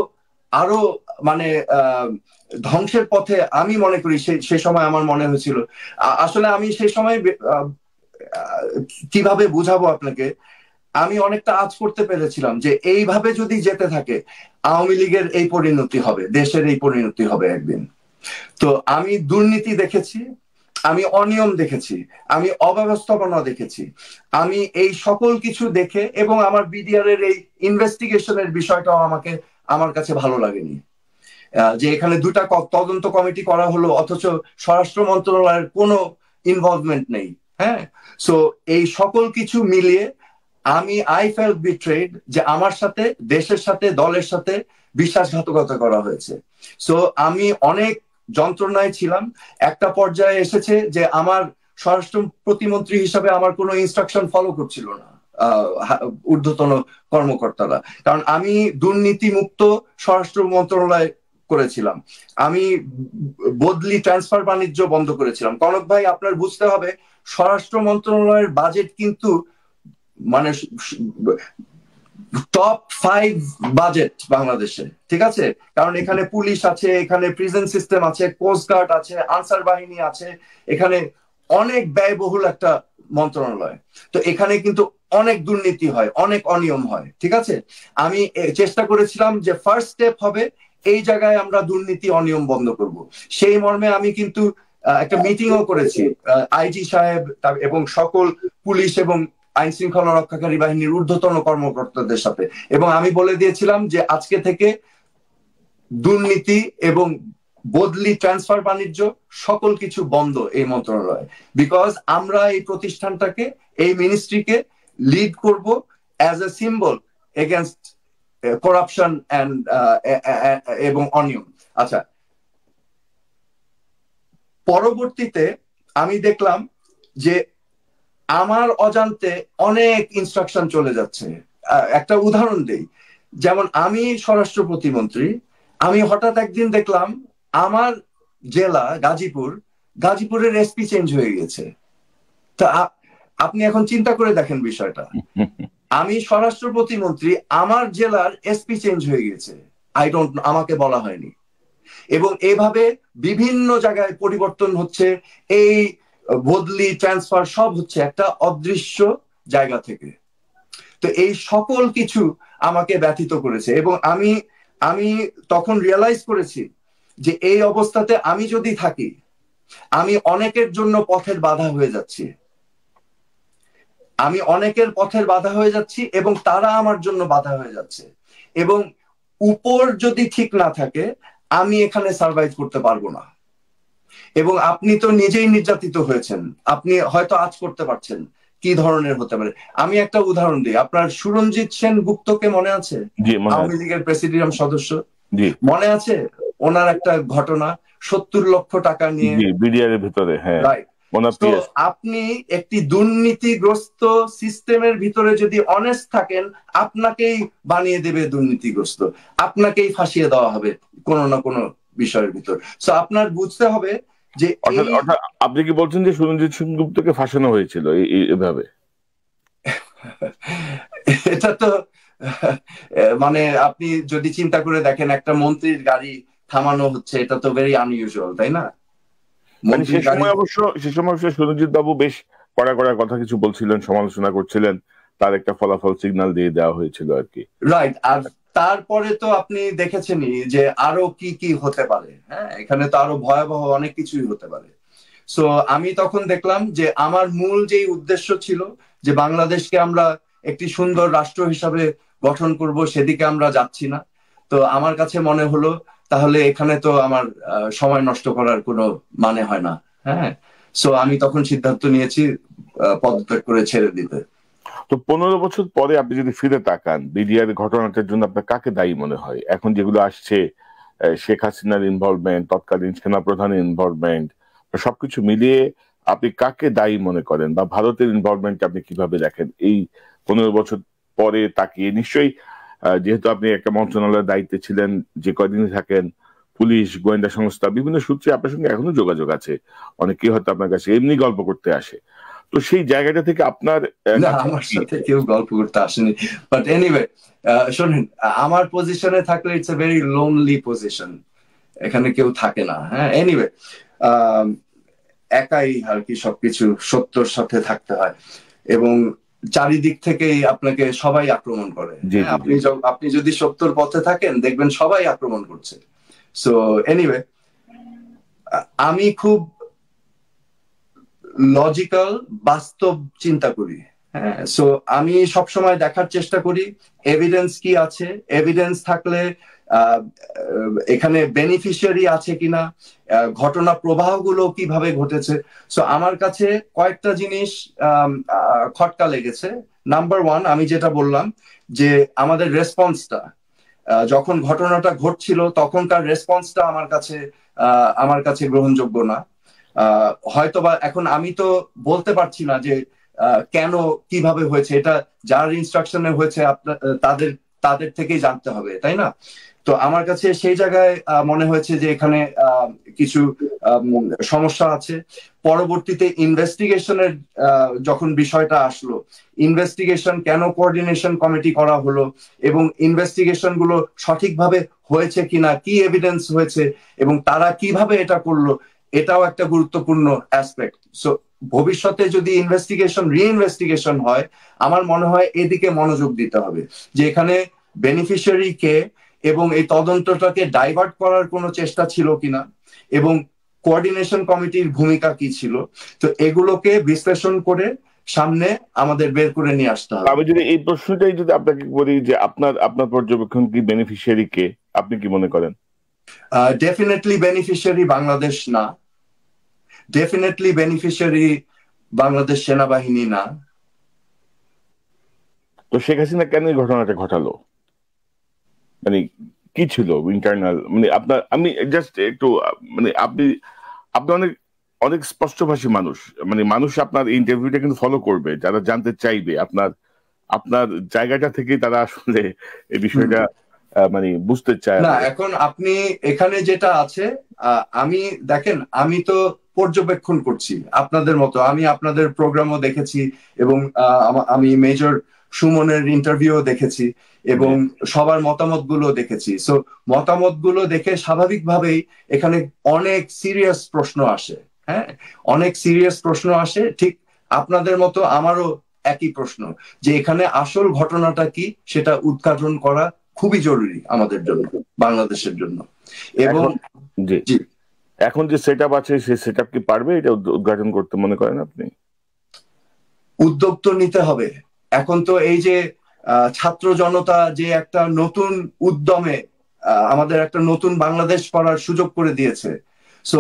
আরো মানে ধ্বংসের পথে আমি মনে করি সে সময় আমার মনে হয়েছিল আসলে আমি সেই সময় কিভাবে বুঝাবো আপনাকে আমি অনেকটা আজ করতে পেরেছিলাম যে এইভাবে যদি যেতে থাকে আওয়ামী লীগের এই পরিণতি হবে দেশের এই পরিণতি হবে একদিন তো আমি দুর্নীতি দেখেছি আমি অনিয়ম দেখেছি আমি অব্যবস্থাপনা দেখেছি আমি এই সকল কিছু দেখে এবং আমার বিডিআর এর এই ইনভেস্টিগেশনের বিষয়টাও আমাকে আমার কাছে ভালো লাগেনি যে এখানে দুটা তদন্ত কমিটি করা হলো অথচ স্বরাষ্ট্র মন্ত্রণালয়ের কোনো ইনভলভমেন্ট নেই হ্যাঁ সো এই সকল কিছু মিলিয়ে আমি আই ফেল বিট্রেড যে আমার সাথে দেশের সাথে দলের সাথে বিশ্বাসঘাতকতা করা হয়েছে সো আমি অনেক যন্ত্রণায় ছিলাম একটা পর্যায়ে এসেছে যে আমার স্বরাষ্ট্র প্রতিমন্ত্রী হিসাবে আমার কোনো ইনস্ট্রাকশন ফলো করছিল না ঊর্ধ্বতন কর্মকর্তারা কারণ আমি দুর্নীতিমুক্ত স্বরাষ্ট্র মন্ত্রণালয় করেছিলাম আমি বদলি ট্রান্সফার বাণিজ্য বন্ধ করেছিলাম কনক ভাই আপনার বুঝতে হবে স্বরাষ্ট্র মন্ত্রণালয়ের বাজেট কিন্তু মানে টপ ফাইভ বাজেট বাংলাদেশে ঠিক আছে কারণ এখানে পুলিশ আছে এখানে প্রিজন সিস্টেম আছে কোস্টগার্ড আছে আনসার বাহিনী আছে এখানে অনেক ব্যয়বহুল একটা মন্ত্রণালয় তো এখানে কিন্তু অনেক দুর্নীতি হয় অনেক অনিয়ম হয় ঠিক আছে আমি চেষ্টা করেছিলাম যে ফার্স্ট স্টেপ হবে এই জায়গায় আমরা দুর্নীতি অনিয়ম বন্ধ করব সেই মর্মে আমি কিন্তু একটা মিটিংও করেছি আইজি সাহেব এবং সকল পুলিশ এবং আইন শৃঙ্খলা রক্ষাকারী বাহিনীর ঊর্ধ্বতন কর্মকর্তাদের সাথে এবং আমি বলে দিয়েছিলাম যে আজকে থেকে দুর্নীতি এবং বদলি ট্রান্সফার বাণিজ্য সকল কিছু বন্ধ এই মন্ত্রণালয়ে বিকজ আমরা এই প্রতিষ্ঠানটাকে এই মিনিস্ট্রিকে লিড করব as a symbol against corruption uh, uh, এবং অনিয়ম আচ্ছা পরবর্তীতে আমি দেখলাম যে আমার অজান্তে অনেক ইনস্ট্রাকশন চলে যাচ্ছে একটা উদাহরণ দেই যেমন আমি স্বরাষ্ট্র প্রতিমন্ত্রী আমি হঠাৎ একদিন দেখলাম আমার জেলা গাজীপুর গাজীপুরের এসপি চেঞ্জ হয়ে গেছে তা আপনি এখন চিন্তা করে দেখেন বিষয়টা আমি স্বরাষ্ট্র প্রতিমন্ত্রী আমার জেলার এসপি চেঞ্জ হয়ে গেছে আই ডোন্ট আমাকে বলা হয়নি এবং এভাবে বিভিন্ন জায়গায় পরিবর্তন হচ্ছে এই বদলি ট্রান্সফার সব হচ্ছে একটা অদৃশ্য জায়গা থেকে তো এই সকল কিছু আমাকে ব্যথিত করেছে এবং আমি আমি তখন রিয়েলাইজ করেছি যে এই অবস্থাতে আমি যদি থাকি আমি অনেকের জন্য পথের বাধা হয়ে যাচ্ছি আমি অনেকের পথের বাধা হয়ে যাচ্ছি এবং তারা আমার জন্য বাধা হয়ে যাচ্ছে এবং উপর যদি ঠিক না থাকে আমি এখানে সার্ভাইভ করতে পারবো না এবং আপনি তো নিজেই নির্যাতিত হয়েছেন আপনি হয়তো আজ করতে পারছেন কি ধরনের হতে পারে আমি একটা উদাহরণ দিই আপনার সুরঞ্জিৎ সেন গুপ্তকে মনে আছে আওয়ামী লীগের প্রেসিডিয়াম সদস্য মনে আছে ওনার একটা ঘটনা সত্তর লক্ষ টাকা নিয়ে ভিতরে হ্যাঁ রাইট আপনি একটি দুর্নীতিগ্রস্ত সিস্টেমের ভিতরে যদি অনেস্ট থাকেন আপনাকেই বানিয়ে দেবে দুর্নীতিগ্রস্ত আপনাকেই ফাঁসিয়ে দেওয়া হবে কোনো না কোনো বিষয়ের ভিতর তো আপনার বুঝতে হবে যে আপনি কি বলছেন যে সুরঞ্জিৎ সেনগুপ্তকে ফাঁসানো হয়েছিল এভাবে এটা তো মানে আপনি যদি চিন্তা করে দেখেন একটা মন্ত্রীর গাড়ি থামানো হচ্ছে এটা তো ভেরি আনইউজুয়াল তাই না মানে সে সময় অবশ্য সে সময় অবশ্য সুরঞ্জিত বাবু বেশ কড়া কড়া কথা কিছু বলছিলেন সমালোচনা করছিলেন তার একটা ফলাফল সিগনাল দিয়ে দেওয়া হয়েছিল আর কি রাইট আর তারপরে তো আপনি দেখেছেনই যে আরো কি কি হতে পারে হ্যাঁ এখানে তো আরো ভয়াবহ অনেক কিছুই হতে পারে সো আমি তখন দেখলাম যে আমার মূল যেই উদ্দেশ্য ছিল যে বাংলাদেশকে আমরা একটি সুন্দর রাষ্ট্র হিসাবে গঠন করব সেদিকে আমরা যাচ্ছি না তো আমার কাছে মনে হলো তাহলে এখানে তো আমার সময় নষ্ট করার কোনো মানে হয় না হ্যাঁ সো আমি তখন সিদ্ধান্ত নিয়েছি পদত্যাগ করে ছেড়ে দিতে তো পনেরো বছর পরে আপনি যদি ফিরে তাকান বিডিআর ঘটনাটার জন্য আপনার কাকে দায়ী মনে হয় এখন যেগুলো আসছে শেখ হাসিনার ইনভলভমেন্ট তৎকালীন সেনাপ্রধান ইনভলভমেন্ট সবকিছু মিলিয়ে আপনি কাকে দায়ী মনে করেন বা ভারতের ইনভলভমেন্ট আপনি কিভাবে দেখেন এই পনেরো বছর পরে তাকিয়ে নিশ্চয়ই যেহেতু আপনি একটা মন্ত্রণালয়ের দায়িত্বে ছিলেন যে কদিন থাকেন পুলিশ গোয়েন্দা সংস্থা বিভিন্ন সূত্রে আপনার সঙ্গে এখনো যোগাযোগ আছে অনেকে হয়তো আপনার কাছে এমনি গল্প করতে আসে তো সেই জায়গাটা থেকে আপনার আমার সাথে কেউ গল্প করতে আসেনি বাট এনিওয়ে শোনেন আমার পজিশনে থাকলে it's a very lonely position এখানে কেউ থাকে না হ্যাঁ এনিওয়ে একাই আর কি সবকিছু সত্যর সাথে থাকতে হয় এবং চারিদিক থেকে আপনাকে সবাই আক্রমণ করে হ্যাঁ, আপনি আপনি যদি সত্যর পথে থাকেন দেখবেন সবাই আক্রমণ করছে সো এনিওয়ে আমি খুব লজিক্যাল বাস্তব চিন্তা করি হ্যাঁ সো আমি সবসময় দেখার চেষ্টা করি এভিডেন্স কি আছে এভিডেন্স থাকলে এখানে বেনিফিশিয়ারি আছে কিনা ঘটনা প্রবাহগুলো কিভাবে ঘটেছে সো আমার কাছে কয়েকটা জিনিস খটকা লেগেছে নাম্বার ওয়ান আমি যেটা বললাম যে আমাদের রেসপন্সটা যখন ঘটনাটা ঘটছিল তখনকার রেসপন্সটা আমার কাছে আমার কাছে গ্রহণযোগ্য না হয়তোবা এখন আমি তো বলতে পারছি না যে কেন কিভাবে হয়েছে এটা যার ইনস্ট্রাকশনে হয়েছে তাদের তাদের থেকেই জানতে হবে তাই না তো আমার কাছে সেই জায়গায় মনে হয়েছে যে এখানে কিছু সমস্যা আছে পরবর্তীতে ইনভেস্টিগেশনের যখন বিষয়টা আসলো ইনভেস্টিগেশন কেন কোঅর্ডিনেশন কমিটি করা হলো এবং ইনভেস্টিগেশন গুলো সঠিকভাবে হয়েছে কিনা কি এভিডেন্স হয়েছে এবং তারা কিভাবে এটা করলো এটাও একটা গুরুত্বপূর্ণ অ্যাসপেক্ট সো ভবিষ্যতে যদি ইনভেস্টিগেশন রিইনভেস্টিগেশন হয় আমার মনে হয় এদিকে মনোযোগ দিতে হবে যে এখানে বেনিফিশিয়ারি কে এবং এই তদন্তটাকে ডাইভার্ট করার কোনো চেষ্টা ছিল কিনা এবং কোঅর্ডিনেশন কমিটির ভূমিকা কি ছিল তো এগুলোকে বিশ্লেষণ করে সামনে আমাদের বের করে নিয়ে আসতে হবে আমি যদি এই প্রশ্নটাই যদি আপনাকে বলি যে আপনার আপনার পর্যবেক্ষণ কি বেনিফিশিয়ারি কে আপনি কি মনে করেন ডেফিনেটলি বেনিফিশিয়ারি বাংলাদেশ না ডেফিনেটলি বেনিফিশিয়ারি বাংলাদেশ সেনাবাহিনী না তো শেখ হাসিনা কেন ঘটনাটা ঘটালো মানে কি ছিল ইন্টারনাল মানে আপনার আমি জাস্ট একটু মানে আপনি আপনি অনেক অনেক স্পষ্টভাষী মানুষ মানে মানুষ আপনার ইন্টারভিউটা কিন্তু ফলো করবে যারা জানতে চাইবে আপনার আপনার জায়গাটা থেকে তারা আসলে এই বিষয়টা মানে বুঝতে চায় না এখন আপনি এখানে যেটা আছে আমি দেখেন আমি তো পর্যবেক্ষণ করছি আপনাদের মতো আমি আপনাদের প্রোগ্রামও দেখেছি এবং আমি মেজর সুমনের ইন্টারভিউ দেখেছি এবং সবার মতামত গুলো দেখেছি সো মতামত গুলো দেখে স্বাভাবিকভাবেই এখানে অনেক সিরিয়াস প্রশ্ন আসে হ্যাঁ অনেক সিরিয়াস প্রশ্ন আসে ঠিক আপনাদের মতো আমারও একই প্রশ্ন যে এখানে আসল ঘটনাটা কি সেটা উদ্ঘাটন করা খুবই জরুরি আমাদের জন্য বাংলাদেশের জন্য এবং জি এখন যে সেট আছে সেই সেট কি পারবে এটা উদ্ঘাটন করতে মনে করেন আপনি উদ্যোগ তো নিতে হবে এখন তো এই যে ছাত্র জনতা যে একটা নতুন উদ্যমে আমাদের একটা নতুন বাংলাদেশ করার সুযোগ করে দিয়েছে সো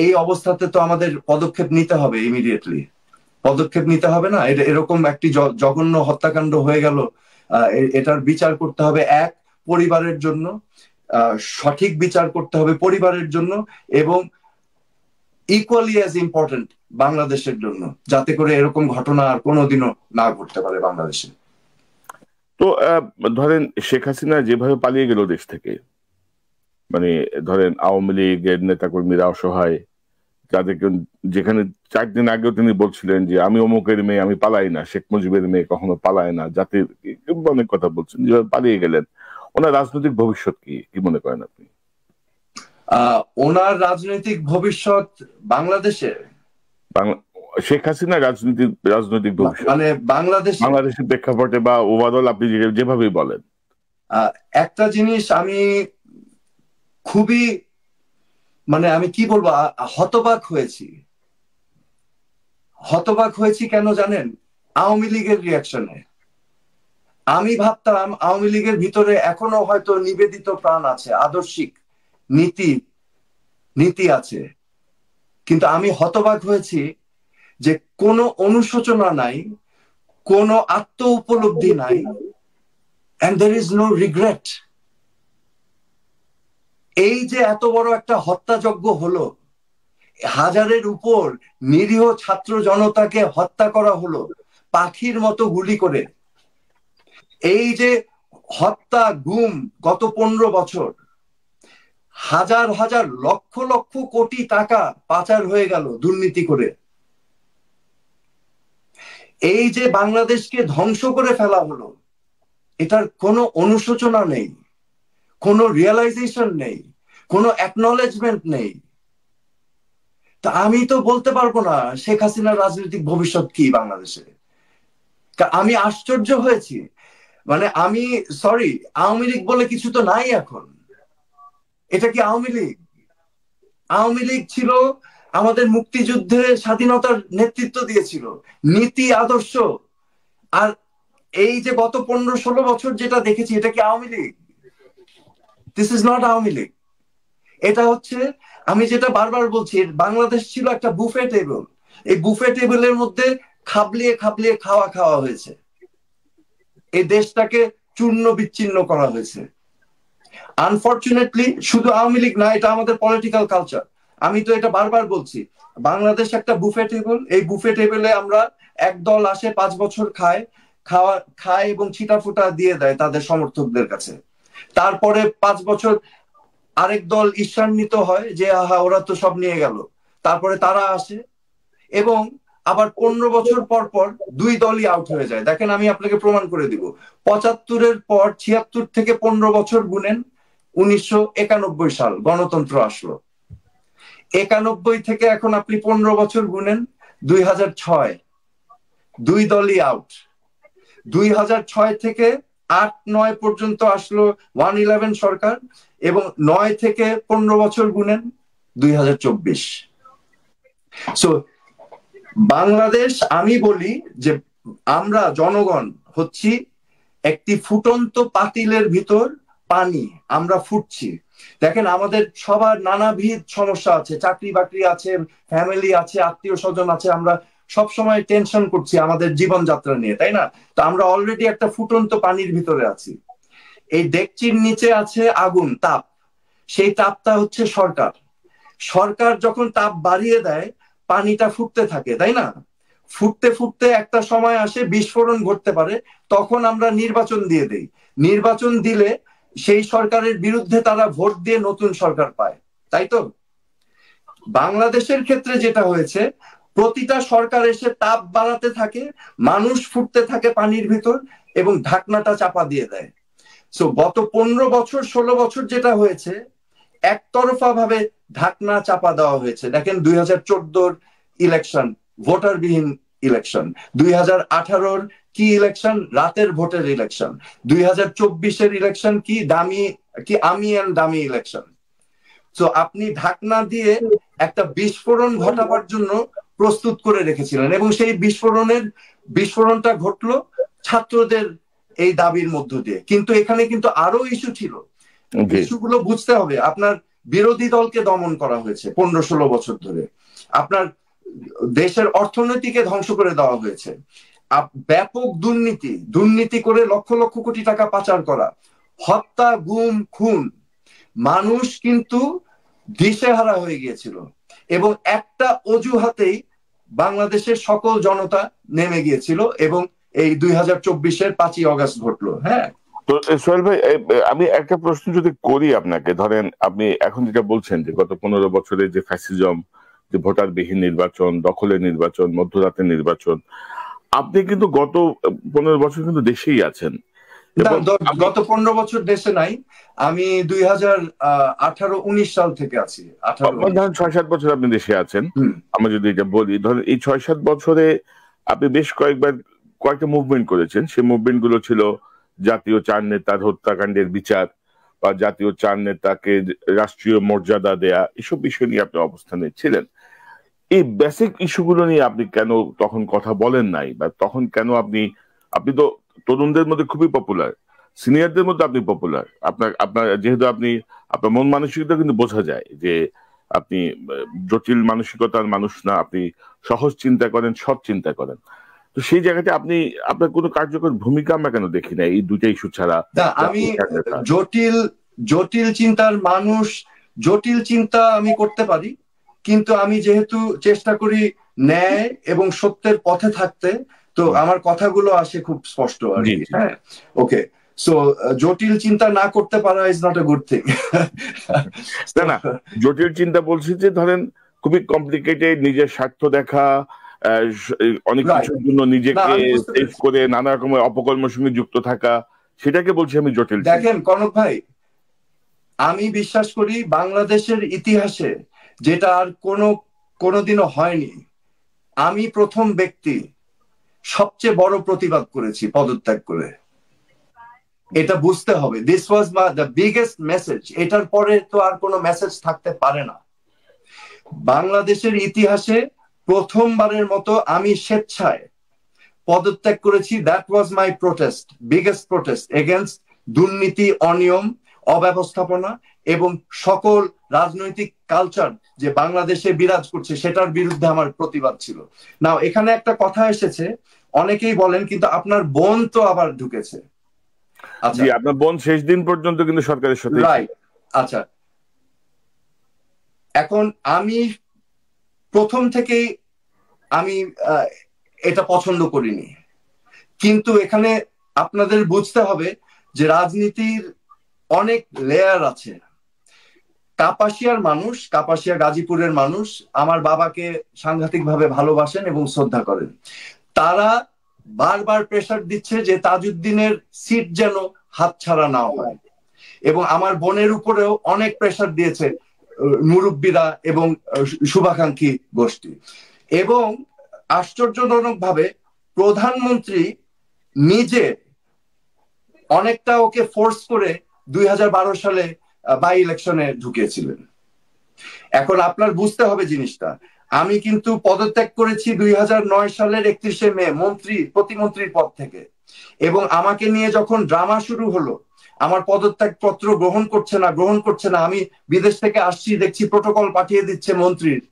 এই অবস্থাতে তো আমাদের পদক্ষেপ নিতে হবে ইমিডিয়েটলি পদক্ষেপ নিতে হবে না এটা এরকম একটি জঘন্য হত্যাকাণ্ড হয়ে গেল এটার বিচার করতে হবে এক পরিবারের জন্য সঠিক বিচার করতে হবে পরিবারের জন্য এবং ইকুয়ালি অ্যাজ ইম্পর্টেন্ট বাংলাদেশের জন্য যাতে করে এরকম ঘটনা আর কোনোদিনও না ঘটতে পারে বাংলাদেশে তো ধরেন শেখ হাসিনা যেভাবে পালিয়ে গেল দেশ থেকে মানে ধরেন আওয়ামী লীগের নেতাকর্মীরা অসহায় তাদেরকে যেখানে চার দিন আগেও তিনি বলছিলেন যে আমি অমুকের মেয়ে আমি পালাই না শেখ মুজিবের মেয়ে কখনো পালায় না জাতির অনেক কথা বলছেন যেভাবে পালিয়ে গেলেন ওনার রাজনৈতিক ভবিষ্যৎ কি কি মনে করেন আপনি ওনার রাজনৈতিক ভবিষ্যৎ বাংলাদেশে শেখ হাসিনা রাজনৈতিক রাজনৈতিক ভবিষ্যৎ মানে বাংলাদেশ বাংলাদেশের প্রেক্ষাপটে বা ওভারঅল আপনি যেভাবেই বলেন একটা জিনিস আমি খুবই মানে আমি কি বলবো হতবাক হয়েছি হতবাক হয়েছি কেন জানেন আওয়ামী লীগের রিয়াকশনে আমি ভাবতাম আওয়ামী লীগের ভিতরে এখনো হয়তো নিবেদিত প্রাণ আছে আদর্শিক নীতি নীতি আছে কিন্তু আমি হতবাক হয়েছি যে কোন অনুশোচনা নাই কোন আত্ম উপলব্ধি নাই and there is no regret এই যে এত বড় একটা হত্যাযজ্ঞ হলো হাজারের উপর নিরীহ ছাত্র জনতাকে হত্যা করা হলো পাখির মতো গুলি করে এই যে হত্যা গুম গত পনেরো বছর হাজার হাজার লক্ষ লক্ষ কোটি টাকা পাচার হয়ে গেল দুর্নীতি করে এই যে বাংলাদেশকে ধ্বংস করে ফেলা হলো এটার কোনো অনুশোচনা নেই কোনো রিয়েলাইজেশন নেই কোনো অ্যাকনোলেজমেন্ট নেই তা আমি তো বলতে পারবো না শেখ হাসিনার রাজনৈতিক ভবিষ্যৎ কি বাংলাদেশে আমি আশ্চর্য হয়েছি মানে আমি সরি আওয়ামী লীগ বলে কিছু তো নাই এখন এটা কি আওয়ামী লীগ আওয়ামী লীগ ছিল আমাদের মুক্তিযুদ্ধে স্বাধীনতার নেতৃত্ব দিয়েছিল নীতি আদর্শ আর এই যে গত পনেরো ষোলো বছর যেটা দেখেছি এটা কি Awami League this is not Awami League এটা হচ্ছে আমি যেটা বারবার বলছি বাংলাদেশ ছিল একটা বুফে টেবিল এই বুফে টেবিলের মধ্যে খাবলিয়ে খাবলিয়ে খাওয়া খাওয়া হয়েছে এই দেশটাকে চূর্ণ বিচ্ছিন্ন করা হয়েছে আনফর্চুনেটলি শুধু আওয়ামী লীগ না এটা আমাদের পলিটিক্যাল কালচার আমি তো এটা বারবার বলছি বাংলাদেশ একটা বুফে টেবিল এই বুফে টেবিলে আমরা এক দল আসে পাঁচ বছর খায় খাওয়া খায় এবং ছিটাফুটা দিয়ে দেয় তাদের সমর্থকদের কাছে তারপরে পাঁচ বছর আরেক দল ঈশ্বান্বিত হয় যে আহা ওরা তো সব নিয়ে গেল তারপরে তারা আসে এবং আবার পনেরো বছর পর পর দুই দলই আউট হয়ে যায় দেখেন আমি আপনাকে প্রমাণ করে দিব পঁচাত্তরের পর ছিয়াত্তর থেকে পনেরো বছর গুনেন উনিশশো একানব্বই সাল গণতন্ত্র আসলো একানব্বই থেকে এখন আপনি পনেরো বছর গুনেন দুই হাজার ছয় দুই দলই আউট দুই হাজার ছয় থেকে আট নয় পর্যন্ত আসলো ওয়ান ইলেভেন সরকার এবং নয় থেকে পনেরো বছর গুনেন দুই হাজার চব্বিশ সো বাংলাদেশ আমি বলি যে আমরা জনগণ হচ্ছি একটি ফুটন্ত পাতিলের ভিতর পানি আমরা ফুটছি দেখেন আমাদের সবার নানাবিধ সমস্যা আছে চাকরি বাকরি আছে ফ্যামিলি আছে আত্মীয় স্বজন আছে আমরা সব সময় টেনশন করছি আমাদের জীবনযাত্রা নিয়ে তাই না তো আমরা অলরেডি একটা ফুটন্ত পানির ভিতরে আছি এই ডেকচির নিচে আছে আগুন তাপ সেই তাপটা হচ্ছে সরকার সরকার যখন তাপ বাড়িয়ে দেয় পানিটা ফুটতে থাকে তাই না ফুটতে ফুটতে একটা সময় আসে বিস্ফোরণ ঘটতে পারে তখন আমরা নির্বাচন দিয়ে দেই নির্বাচন দিলে সেই সরকারের বিরুদ্ধে তারা ভোট দিয়ে নতুন সরকার পায় তাই তো বাংলাদেশের ক্ষেত্রে যেটা হয়েছে প্রতিটা সরকার এসে তাপ বাড়াতে থাকে মানুষ ফুটতে থাকে পানির ভিতর এবং ঢাকনাটা চাপা দিয়ে দেয় তো গত পনেরো বছর ষোলো বছর যেটা হয়েছে একতরফা ভাবে ঢাকনা চাপা দেওয়া হয়েছে দেখেন দুই হাজার চোদ্দোর ইলেকশন ভোটারবিহীন ইলেকশন দুই হাজার আঠারোর কি ইলেকশন রাতের ভোটের ইলেকশন দুই হাজার চব্বিশের ইলেকশন কি দামি কি আমি দামি ইলেকশন তো আপনি ঢাকনা দিয়ে একটা বিস্ফোরণ ঘটাবার জন্য প্রস্তুত করে রেখেছিলেন এবং সেই বিস্ফোরণের বিস্ফোরণটা ঘটলো ছাত্রদের এই দাবির মধ্য দিয়ে কিন্তু এখানে কিন্তু আরো ইস্যু ছিল ইস্যুগুলো বুঝতে হবে আপনার বিরোধী দলকে দমন করা হয়েছে পনেরো ষোলো বছর ধরে আপনার দেশের অর্থনীতিকে ধ্বংস করে দেওয়া হয়েছে ব্যাপক দুর্নীতি দুর্নীতি করে লক্ষ লক্ষ কোটি টাকা পাচার করা হত্যা গুম খুন মানুষ কিন্তু দিশেহারা হয়ে গিয়েছিল এবং একটা অজুহাতেই বাংলাদেশের সকল জনতা নেমে গিয়েছিল এবং এই দুই হাজার চব্বিশের পাঁচই অগাস্ট ঘটলো হ্যাঁ তো সোহেল ভাই আমি একটা প্রশ্ন যদি করি আপনাকে ধরেন আপনি এখন যেটা বলছেন যে গত পনেরো বছরে যে ফ্যাসিজম যে ভোটারবিহীন নির্বাচন দখলের নির্বাচন নির্বাচন আপনি কিন্তু গত পনেরো বছর কিন্তু দেশেই আছেন গত পনেরো বছর দেশে নাই আমি দুই হাজার আঠারো উনিশ সাল থেকে আছি আঠারো ছয় সাত বছর আপনি দেশে আছেন আমি যদি এটা বলি ধরেন এই ছয় সাত বছরে আপনি বেশ কয়েকবার কয়েকটা মুভমেন্ট করেছেন সেই মুভমেন্ট গুলো ছিল আহ জাতীয় চার নেতার হত্যাকাণ্ডের বিচার বা জাতীয় চার নেতাকে রাষ্ট্রীয় মর্যাদা দেয়া এসব বিষয় নিয়ে আপনি অবস্থানে ছিলেন এই বেসিক ইস্যুগুলো নিয়ে আপনি কেন তখন কথা বলেন নাই বা তখন কেন আপনি আপনি তো তরুণদের মধ্যে খুবই পপুলার সিনিয়রদের মধ্যে আপনি পপুলার আপনার আপনার যেহেতু আপনি আপনার মন মানসিকতা কিন্তু বোঝা যায় যে আপনি জটিল মানসিকতার মানুষ না আপনি সহজ চিন্তা করেন সৎ চিন্তা করেন তো সেই জায়গাতে আপনি আপনার কোনো কার্যকর ভূমিকা আমরা কেন দেখি না এই দুটা ইস্যু ছাড়া আমি জটিল জটিল চিন্তার মানুষ জটিল চিন্তা আমি করতে পারি কিন্তু আমি যেহেতু চেষ্টা করি ন্যায় এবং সত্যের পথে থাকতে তো আমার কথাগুলো আসে খুব স্পষ্ট আর কি হ্যাঁ ওকে সো জটিল চিন্তা না করতে পারা is not a good thing না জটিল চিন্তা বলছি যে ধরেন খুবই কমপ্লিকেটেড নিজের স্বার্থ দেখা অনেক কিছুর জন্য নিজেকে সেভ করে নানা রকমের অপকর্মের সঙ্গে যুক্ত থাকা সেটাকে বলছি আমি জটিল দেখেন কনক ভাই আমি বিশ্বাস করি বাংলাদেশের ইতিহাসে যেটা আর কোনো কোনোদিনও হয়নি আমি প্রথম ব্যক্তি সবচেয়ে বড় প্রতিবাদ করেছি পদত্যাগ করে এটা বুঝতে হবে দিস ওয়াজ মা দ্য বিগেস্ট মেসেজ এটার পরে তো আর কোনো মেসেজ থাকতে পারে না বাংলাদেশের ইতিহাসে প্রথমবারের মতো আমি স্বেচ্ছায় পদত্যাগ করেছি that was my protest biggest protest against দুর্নীতি অনিয়ম অব্যবস্থাপনা এবং সকল রাজনৈতিক কালচার যে বাংলাদেশে বিরাজ করছে সেটার বিরুদ্ধে আমার প্রতিবাদ ছিল না এখানে একটা কথা এসেছে অনেকেই বলেন কিন্তু আপনার বোন তো আবার ঢুকেছে আচ্ছা আপনার বোন শেষ দিন পর্যন্ত কিন্তু সরকারের সাথে আচ্ছা এখন আমি প্রথম থেকেই আমি এটা পছন্দ করিনি কিন্তু এখানে আপনাদের বুঝতে হবে যে রাজনীতির অনেক লেয়ার আছে কাপাসিয়ার মানুষ কাপাসিয়া গাজীপুরের মানুষ আমার বাবাকে সাংঘাতিকভাবে ভালোবাসেন এবং শ্রদ্ধা করেন তারা বারবার প্রেশার দিচ্ছে যে তাজউদ্দিনের সিট যেন হাতছাড়া না হয় এবং আমার বোনের উপরেও অনেক প্রেশার দিয়েছে মুরব্বীরা এবং শুভাকাঙ্ক্ষী গোষ্ঠী এবং আশ্চর্যজনক ভাবে প্রধানমন্ত্রী নিজে অনেকটা ওকে ফোর্স করে দুই সালে বাই ইলেকশনে ঢুকিয়েছিলেন এখন আপনার বুঝতে হবে জিনিসটা আমি কিন্তু পদত্যাগ করেছি দুই সালের একত্রিশে মে মন্ত্রী প্রতিমন্ত্রীর পদ থেকে এবং আমাকে নিয়ে যখন ড্রামা শুরু হলো আমার পদত্যাগ পত্র গ্রহণ করছে না গ্রহণ করছে না আমি বিদেশ থেকে আসছি দেখছি প্রোটোকল পাঠিয়ে দিচ্ছে মন্ত্রীর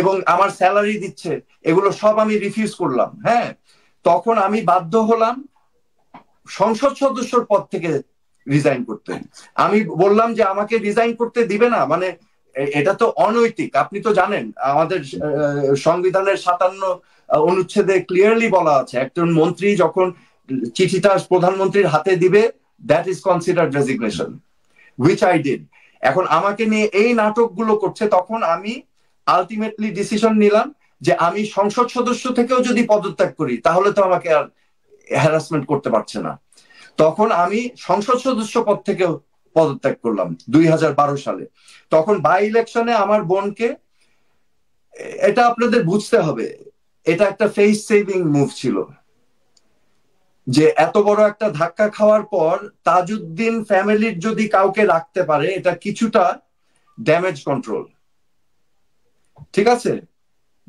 এবং আমার স্যালারি দিচ্ছে এগুলো সব আমি রিফিউজ করলাম হ্যাঁ তখন আমি বাধ্য হলাম সংসদ সদস্যর পদ থেকে রিজাইন করতে আমি বললাম যে আমাকে রিজাইন করতে দিবে না মানে এটা তো অনৈতিক আপনি তো জানেন আমাদের সংবিধানের সাতান্ন অনুচ্ছেদে ক্লিয়ারলি বলা আছে একজন মন্ত্রী যখন চিঠিটা প্রধানমন্ত্রীর হাতে দিবে that is considered resignation which I did এখন আমাকে নিয়ে এই নাটকগুলো করছে তখন আমি আলটিমেটলি ডিসিশন নিলাম যে আমি সংসদ সদস্য থেকেও যদি পদত্যাগ করি তাহলে তো আমাকে আর হ্যারাসমেন্ট করতে পারছে না তখন আমি সংসদ সদস্য পদ থেকেও পদত্যাগ করলাম দুই সালে তখন বাই ইলেকশনে আমার বোনকে এটা আপনাদের বুঝতে হবে এটা একটা ফেস সেভিং মুভ ছিল যে এত বড় একটা ধাক্কা খাওয়ার পর তাজউদ্দিন ফ্যামিলির যদি কাউকে রাখতে পারে এটা কিছুটা ড্যামেজ কন্ট্রোল ঠিক আছে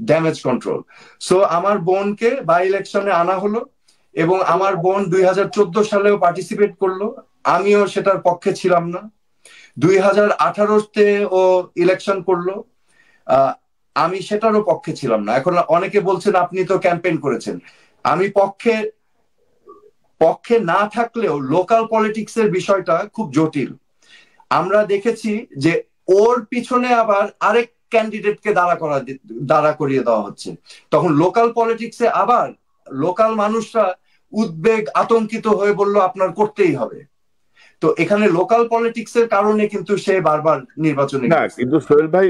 ড্যামেজ কন্ট্রোল সো আমার বোনকে বাই ইলেকশনে আনা হলো এবং আমার বোন দুই হাজার চোদ্দ সালেও পার্টিসিপেট করলো আমিও সেটার পক্ষে ছিলাম না দুই হাজার আঠারোতে ও ইলেকশন করলো আমি সেটারও পক্ষে ছিলাম না এখন অনেকে বলছেন আপনি তো ক্যাম্পেইন করেছেন আমি পক্ষে পক্ষে না থাকলেও লোকাল পলিটিক্স এর বিষয়টা খুব জটিল আমরা দেখেছি যে ওর পিছনে আবার আরেক ক্যান্ডিডেটকে দাঁড়া করা দাঁড়া করিয়ে দেওয়া হচ্ছে তখন লোকাল পলিটিক্স এ আবার লোকাল মানুষরা উদ্বেগ আতঙ্কিত হয়ে বলল আপনার করতেই হবে তো এখানে লোকাল পলিটিক্স এর কারণে কিন্তু সে বারবার নির্বাচনে না কিন্তু সোহেল ভাই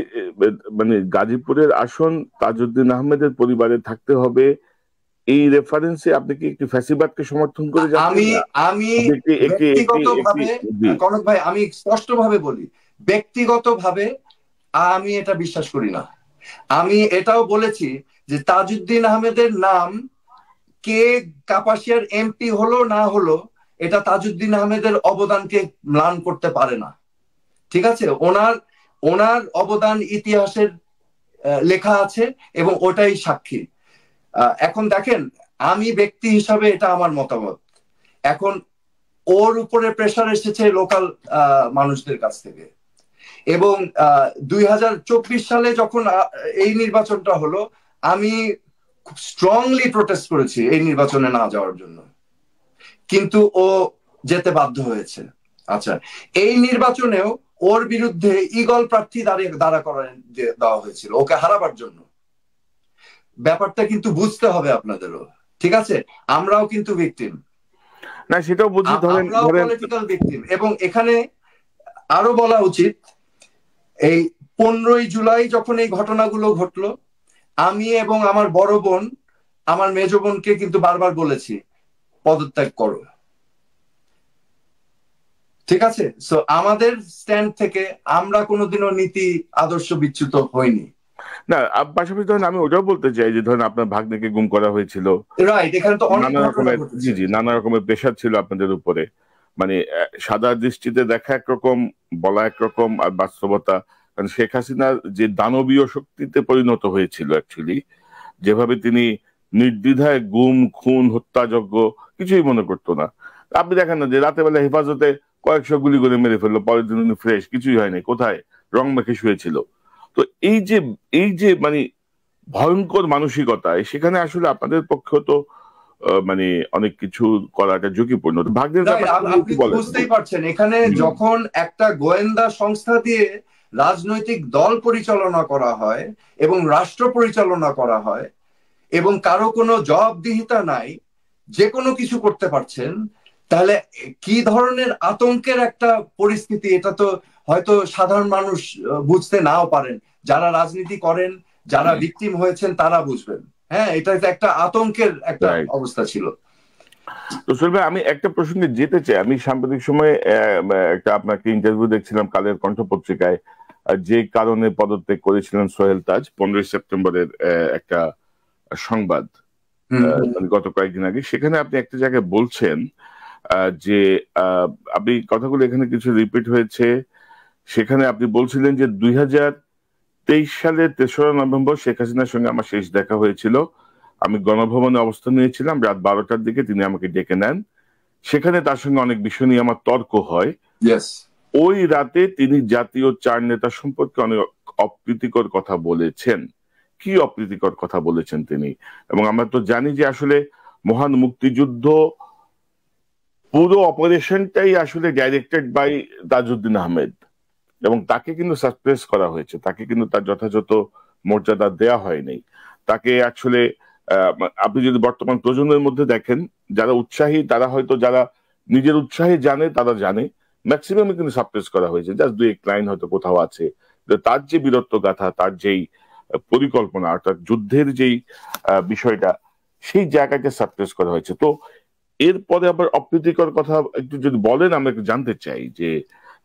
মানে গাজীপুরের আসন তাজউদ্দিন আহমেদের পরিবারে থাকতে হবে এই রেফারেন্সে আপনি কি একটি ফ্যাসিবাদকে সমর্থন করে আমি আমি কনক ভাই আমি স্পষ্টভাবে বলি ব্যক্তিগতভাবে আমি এটা বিশ্বাস করি না আমি এটাও বলেছি যে তাজউদ্দিন আহমেদের নাম কে কাপাসিয়ার এমপি হলো না হলো এটা তাজউদ্দিন আহমেদের অবদানকে ম্লান করতে পারে না ঠিক আছে ওনার ওনার অবদান ইতিহাসের লেখা আছে এবং ওটাই সাক্ষী এখন দেখেন আমি ব্যক্তি হিসাবে এটা আমার মতামত এখন ওর উপরে প্রেশার এসেছে লোকাল মানুষদের কাছ থেকে এবং দুই সালে যখন এই নির্বাচনটা হলো আমি খুব স্ট্রংলি প্রোটেস্ট করেছি এই নির্বাচনে না যাওয়ার জন্য কিন্তু ও যেতে বাধ্য হয়েছে আচ্ছা এই নির্বাচনেও ওর বিরুদ্ধে ইগল প্রার্থী দাঁড়িয়ে দাঁড়া করা দেওয়া হয়েছিল ওকে হারাবার জন্য ব্যাপারটা কিন্তু বুঝতে হবে আপনাদেরও ঠিক আছে আমরাও কিন্তু ভিকটিম না সেটাও বুঝি ধরেন পলিটিক্যাল ভিকটিম এবং এখানে আরো বলা উচিত এই পনেরোই জুলাই যখন এই ঘটনাগুলো ঘটলো আমি এবং আমার বড় বোন আমার মেজ বোনকে কিন্তু বারবার বলেছি পদত্যাগ করো ঠিক আছে সো আমাদের স্ট্যান্ড থেকে আমরা কোনোদিনও নীতি আদর্শ বিচ্যুত হইনি না পাশাপাশি ধরেন আমি ওটাও বলতে চাই যে ধরেন আপনার ভাগ্নেকে গুম করা হয়েছিল নানা রকমের জি জি নানা রকমের প্রেশার ছিল আপনাদের উপরে মানে সাদা দৃষ্টিতে দেখা একরকম বলা একরকম আর বাস্তবতা কারণ শেখ হাসিনা যে দানবীয় শক্তিতে পরিণত হয়েছিল অ্যাকচুয়ালি যেভাবে তিনি নির্দ্বিধায় গুম খুন হত্যাযজ্ঞ কিছুই মনে করতো না আপনি দেখেন না যে রাতে বেলা হেফাজতে কয়েকশো গুলি করে মেরে ফেললো পরের দিন ফ্রেশ কিছুই হয়নি কোথায় রং মেখে শুয়েছিল তো এই যে এই যে মানে ভয়ঙ্কর মানসিকতায় সেখানে আসলে আপনাদের পক্ষে তো মানে অনেক কিছু করাটা ঝুঁকিপূর্ণ আপনি বুঝতেই পারছেন এখানে যখন একটা গোয়েন্দা সংস্থা দিয়ে রাজনৈতিক দল পরিচালনা করা হয় এবং রাষ্ট্র পরিচালনা করা হয় এবং কারো কোনো জবাবদিহিতা নাই যে কোনো কিছু করতে পারছেন তাহলে কি ধরনের আতঙ্কের একটা পরিস্থিতি এটা তো হয়তো সাধারণ মানুষ বুঝতে নাও পারেন যারা রাজনীতি করেন যারা ভিকটিম হয়েছেন তারা বুঝবেন হ্যাঁ এটা একটা আতঙ্কের একটা অবস্থা ছিল তো ভাই আমি একটা প্রসঙ্গে যেতে চাই আমি সাম্প্রতিক সময়ে একটা আপনাকে ইন্টারভিউ দেখছিলাম কালের কণ্ঠ পত্রিকায় যে কারণে পদত্যাগ করেছিলেন সোহেল তাজ পনেরোই সেপ্টেম্বরের একটা সংবাদ মানে গত কয়েকদিন আগে সেখানে আপনি একটা জায়গায় বলছেন যে আপনি কথাগুলো এখানে কিছু রিপিট হয়েছে আহ সেখানে আপনি বলছিলেন যে দুই হাজার তেইশ সালের তেসরা নভেম্বর শেখ হাসিনার সঙ্গে আমার শেষ দেখা হয়েছিল আমি গণভবনে অবস্থান নিয়েছিলাম রাত বারোটার দিকে তিনি আমাকে ডেকে নেন সেখানে তার সঙ্গে অনেক বিষয় নিয়ে আমার তর্ক হয় ওই রাতে তিনি জাতীয় চার নেতা সম্পর্কে অনেক অপ্রীতিকর কথা বলেছেন কি অপ্রীতিকর কথা বলেছেন তিনি এবং আমরা তো জানি যে আসলে মহান মুক্তিযুদ্ধ পুরো অপারেশনটাই আসলে ডাইরেক্টেড বাই তাজউদ্দিন আহমেদ এবং তাকে কিন্তু সাসপ্রেস করা হয়েছে তাকে কিন্তু তার যথাযথ মর্যাদা দেয়া হয়নি তাকে আসলে আপনি যদি বর্তমান প্রজন্মের মধ্যে দেখেন যারা উৎসাহী তারা হয়তো যারা নিজের উৎসাহে জানে তারা জানে ম্যাক্সিমামে কিন্তু সাপ্রেস করা হয়েছে জাস্ট দুই এক লাইন হয়তো কোথাও আছে তার যে বীরত্ব গাথা তার যেই পরিকল্পনা অর্থাৎ যুদ্ধের যেই বিষয়টা সেই জায়গাকে সাপ্রেস করা হয়েছে তো এরপরে আবার অপ্রীতিকর কথা একটু যদি বলেন আমরা একটু জানতে চাই যে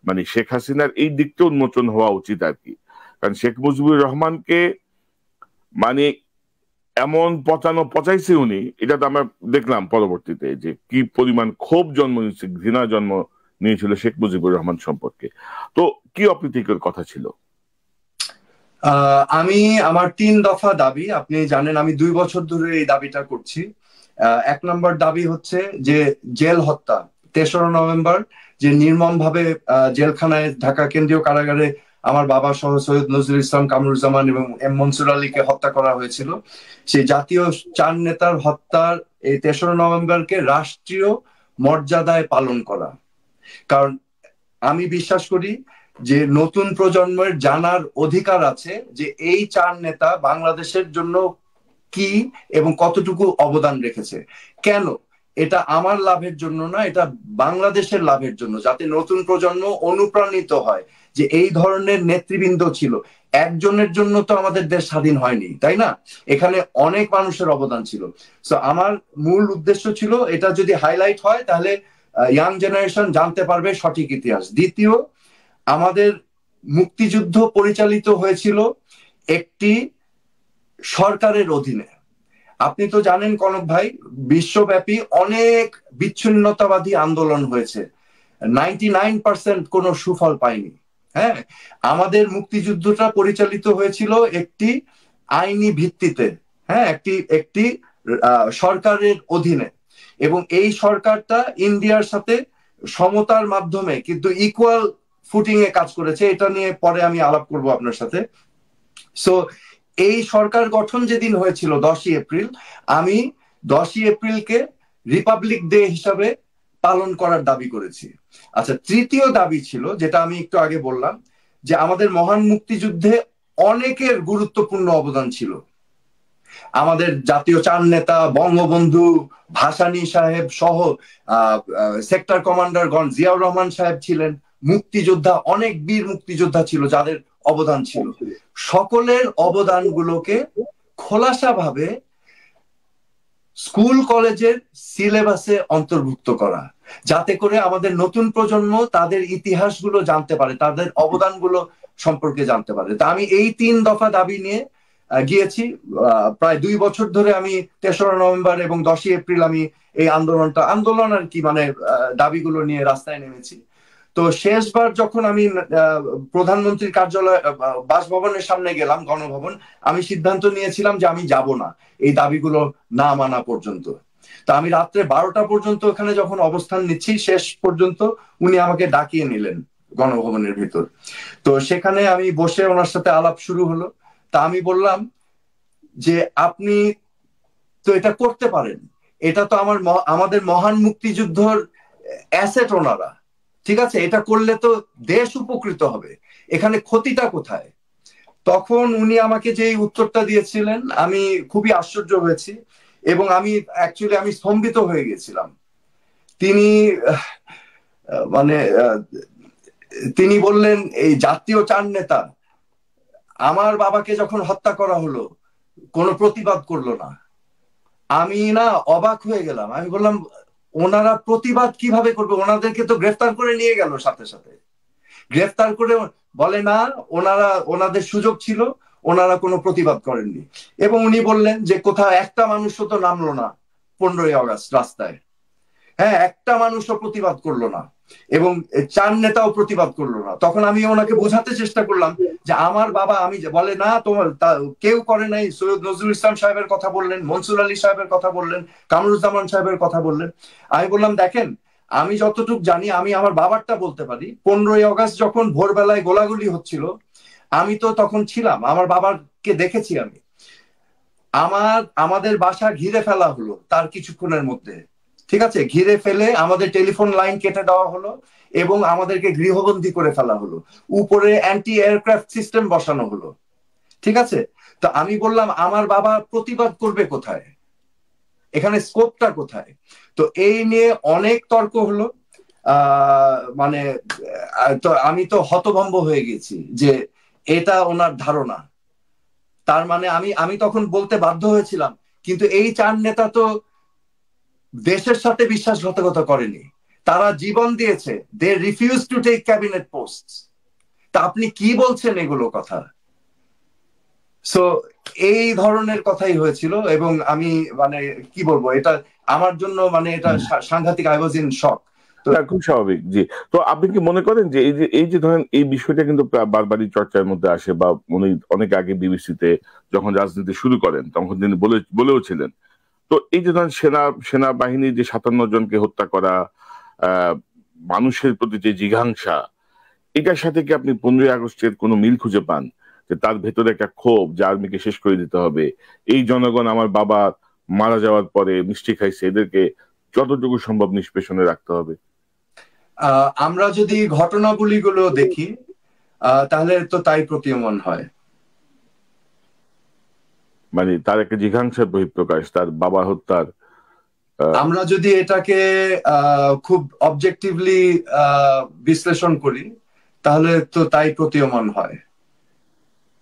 মানে শেখ হাসিনার এই দিকটা উন্মোচন হওয়া উচিত আর কি কারণ শেখ মুজিবুর রহমানকে মানে এমন পচানো পচাইছে উনি এটা তো আমরা দেখলাম পরবর্তীতে যে কি পরিমাণ ক্ষোভ জন্ম নিয়েছে ঘৃণা জন্ম নিয়েছিল শেখ মুজিবুর রহমান সম্পর্কে তো কি অপ্রীতিকর কথা ছিল আমি আমার তিন দফা দাবি আপনি জানেন আমি দুই বছর ধরে এই দাবিটা করছি এক নম্বর দাবি হচ্ছে যে জেল হত্যা তেসরা নভেম্বর যে নির্মমভাবে জেলখানায় ঢাকা কেন্দ্রীয় কারাগারে আমার বাবা সহ সৈয়দ নজরুল ইসলাম কামরুজ্জামান এবং এম মনসুর আলীকে হত্যা করা হয়েছিল সেই জাতীয় চার নেতার হত্যার এই তেসরা নভেম্বরকে রাষ্ট্রীয় মর্যাদায় পালন করা কারণ আমি বিশ্বাস করি যে নতুন প্রজন্মের জানার অধিকার আছে যে এই চার নেতা বাংলাদেশের জন্য কি এবং কতটুকু অবদান রেখেছে কেন এটা আমার লাভের জন্য না এটা বাংলাদেশের লাভের জন্য যাতে নতুন প্রজন্ম অনুপ্রাণিত হয় যে এই ধরনের নেতৃবৃন্দ ছিল একজনের জন্য তো আমাদের দেশ স্বাধীন হয়নি তাই না এখানে অনেক মানুষের অবদান ছিল তো আমার মূল উদ্দেশ্য ছিল এটা যদি হাইলাইট হয় তাহলে ইয়াং জেনারেশন জানতে পারবে সঠিক ইতিহাস দ্বিতীয় আমাদের মুক্তিযুদ্ধ পরিচালিত হয়েছিল একটি সরকারের অধীনে আপনি তো জানেন কনক ভাই বিশ্বব্যাপী অনেক বিচ্ছিন্নতাবাদী আন্দোলন হয়েছে নাইনটি নাইন পার্সেন্ট কোন সুফল পায়নি হ্যাঁ আমাদের মুক্তিযুদ্ধটা পরিচালিত হয়েছিল একটি আইনি ভিত্তিতে হ্যাঁ একটি একটি সরকারের অধীনে এবং এই সরকারটা ইন্ডিয়ার সাথে সমতার মাধ্যমে কিন্তু ইকুয়াল ফুটিং এ কাজ করেছে এটা নিয়ে পরে আমি আলাপ করব আপনার সাথে সো এই সরকার গঠন যেদিন হয়েছিল দশই এপ্রিল আমি দশই এপ্রিলকে রিপাবলিক ডে হিসাবে পালন করার দাবি করেছি আচ্ছা তৃতীয় দাবি ছিল যেটা আমি একটু আগে বললাম যে আমাদের মহান মুক্তিযুদ্ধে অনেকের গুরুত্বপূর্ণ অবদান ছিল আমাদের জাতীয় চার নেতা বঙ্গবন্ধু ভাসানী সাহেব সহ সেক্টর কমান্ডারগণ জিয়াউর রহমান সাহেব ছিলেন মুক্তিযোদ্ধা অনেক বীর মুক্তিযোদ্ধা ছিল যাদের অবদান ছিল সকলের অবদানগুলোকে খোলাসাভাবে স্কুল কলেজের সিলেবাসে অন্তর্ভুক্ত করা যাতে করে আমাদের নতুন প্রজন্ম তাদের ইতিহাসগুলো জানতে পারে তাদের অবদানগুলো সম্পর্কে জানতে পারে তা আমি এই তিন দফা দাবি নিয়ে গিয়েছি প্রায় দুই বছর ধরে আমি তেসরা নভেম্বর এবং দশই এপ্রিল আমি এই আন্দোলনটা আন্দোলন আর কি মানে দাবিগুলো নিয়ে রাস্তায় নেমেছি তো শেষবার যখন আমি প্রধানমন্ত্রীর কার্যালয় বাসভবনের সামনে গেলাম গণভবন আমি সিদ্ধান্ত নিয়েছিলাম যে আমি যাব না এই দাবিগুলো না মানা পর্যন্ত তা আমি রাত্রে বারোটা পর্যন্ত ওখানে যখন অবস্থান নিচ্ছি শেষ পর্যন্ত উনি আমাকে ডাকিয়ে নিলেন গণভবনের ভিতর তো সেখানে আমি বসে ওনার সাথে আলাপ শুরু হলো তা আমি বললাম যে আপনি তো এটা করতে পারেন এটা তো আমার আমাদের মহান মুক্তিযুদ্ধর অ্যাসেট ওনারা ঠিক আছে এটা করলে তো দেশ উপকৃত হবে এখানে ক্ষতিটা কোথায় তখন উনি আমাকে যে উত্তরটা দিয়েছিলেন আমি খুবই আশ্চর্য হয়েছি এবং আমি অ্যাকচুয়ালি আমি স্তম্ভিত হয়ে গেছিলাম তিনি মানে তিনি বললেন এই জাতীয় চার নেতা আমার বাবাকে যখন হত্যা করা হলো কোনো প্রতিবাদ করলো না আমি না অবাক হয়ে গেলাম আমি বললাম ওনারা প্রতিবাদ কিভাবে করবে ওনাদেরকে তো গ্রেফতার করে নিয়ে গেল সাথে সাথে গ্রেফতার করে বলে না ওনারা ওনাদের সুযোগ ছিল ওনারা কোনো প্রতিবাদ করেননি এবং উনি বললেন যে কোথাও একটা মানুষও তো নামলো না পনেরোই আগস্ট রাস্তায় হ্যাঁ একটা মানুষও প্রতিবাদ করলো না এবং চার নেতাও প্রতিবাদ করলো না তখন আমি ওনাকে বোঝাতে চেষ্টা করলাম যে আমার বাবা আমি বলে না তোমার কেউ করে নাই সৈয়দ নজরুল ইসলাম সাহেবের কথা বললেন মনসুর আলী সাহেবের কথা বললেন কামরুজ্জামান সাহেবের কথা বললেন আমি বললাম দেখেন আমি যতটুক জানি আমি আমার বাবারটা বলতে পারি পনেরোই অগাস্ট যখন ভোরবেলায় গোলাগুলি হচ্ছিল আমি তো তখন ছিলাম আমার বাবাকে দেখেছি আমি আমার আমাদের বাসা ঘিরে ফেলা হলো তার কিছুক্ষণের মধ্যে ঠিক আছে ঘিরে ফেলে আমাদের টেলিফোন লাইন কেটে দেওয়া হলো এবং আমাদেরকে গৃহবন্দী করে ফেলা হলো উপরে অ্যান্টি এয়ারক্রাফট সিস্টেম বসানো হলো ঠিক আছে তো আমি বললাম আমার বাবা প্রতিবাদ করবে কোথায় এখানে স্কোপটা কোথায় তো এই নিয়ে অনেক তর্ক হলো মানে তো আমি তো হতভম্ব হয়ে গেছি যে এটা ওনার ধারণা তার মানে আমি আমি তখন বলতে বাধ্য হয়েছিলাম কিন্তু এই চার নেতা তো দেশের সাথে বিশ্বাসঘাতকতা করেনি তারা জীবন দিয়েছে they refuse to take cabinet post তা আপনি কি বলছেন এগুলো কথা সো এই ধরনের কথাই হয়েছিল এবং আমি মানে কি বলবো এটা আমার জন্য মানে এটা সাংঘাতিক আয়োজন শখ শক খুব স্বাভাবিক জি তো আপনি কি মনে করেন যে এই যে এই যে ধরেন এই বিষয়টা কিন্তু বারবারই চর্চার মধ্যে আসে বা উনি অনেক আগে বিবিসিতে যখন রাজনীতি শুরু করেন তখন তিনি বলে বলেও ছিলেন তো এই যে ধরেন সেনা সেনাবাহিনীর যে সাতান্ন জনকে হত্যা করা মানুষের প্রতি যে জিঘাংসা এটার সাথে কি আপনি পনেরোই আগস্টের কোনো মিল খুঁজে পান যে তার ভেতরে একটা ক্ষোভ যে আর্মিকে শেষ করে দিতে হবে এই জনগণ আমার বাবা মারা যাওয়ার পরে মিষ্টি খাইছে এদেরকে যতটুকু সম্ভব নিষ্পেষণে রাখতে হবে আমরা যদি গুলো দেখি তাহলে তো তাই প্রতীয়মান হয় মানে তার একটা জিঘাংসার বহিঃপ্রকাশ তার বাবা হত্যার আমরা যদি এটাকে খুব অবজেক্টিভলি বিশ্লেষণ করি তাহলে তো তাই প্রতীয়মান হয়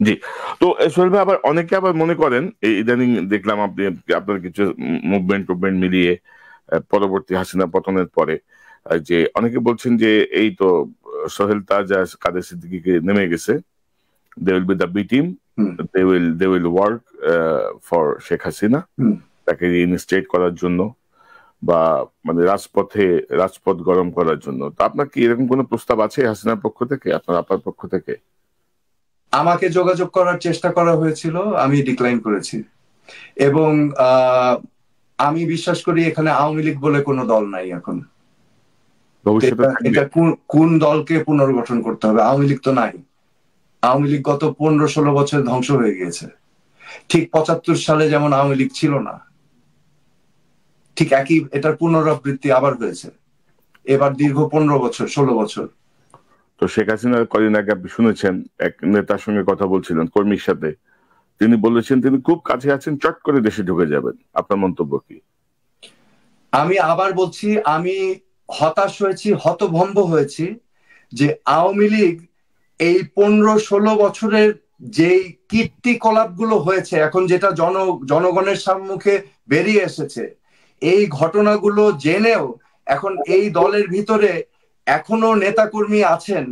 জি তো সোহেল ভাই আবার অনেকে আবার মনে করেন এই ইদানিং দেখলাম আপনি আপনার কিছু মুভমেন্ট টুভমেন্ট মিলিয়ে পরবর্তী হাসিনা পতনের পরে যে অনেকে বলছেন যে এই তো সোহেল তাজা কাদের সিদ্দিকিকে নেমে গেছে they will be the B team they will they will work for Sheikh Hasina তাকে রিইনস্টেট করার জন্য বা মানে রাজপথে রাজপথ গরম করার জন্য তো আপনার কি এরকম কোনো প্রস্তাব আছে হাসিনার পক্ষ থেকে আপনার আপার পক্ষ থেকে আমাকে যোগাযোগ করার চেষ্টা করা হয়েছিল আমি ডিক্লাইন করেছি এবং আমি বিশ্বাস করি এখানে আওয়ামী লীগ বলে কোনো দল নাই এখন এটা কোন দলকে পুনর্গঠন করতে হবে আওয়ামী লীগ তো নাই আওয়ামী লীগ গত পনেরো ষোলো বছরে ধ্বংস হয়ে গিয়েছে ঠিক পঁচাত্তর সালে যেমন আওয়ামী লীগ ছিল না ঠিক একই এটার পুনরাবৃত্তি আবার হয়েছে এবার দীর্ঘ পনেরো বছর ষোলো বছর তো শেখ হাসিনা কদিন আগে আপনি শুনেছেন এক নেতার সঙ্গে কথা বলছিলেন কর্মীর সাথে তিনি বলেছেন তিনি খুব কাছে আছেন চট করে দেশে ঢুকে যাবেন আপনার মন্তব্য কি আমি আবার বলছি আমি হতাশ হয়েছি হতভম্ব হয়েছি যে আওয়ামী লীগ এই পনেরো ষোলো বছরের যেই কীর্তিকলাপ গুলো হয়েছে এখন যেটা জন জনগণের সম্মুখে বেরিয়ে এসেছে এই ঘটনাগুলো জেনেও এখন এই দলের ভিতরে এখনো নেতাকর্মী আছেন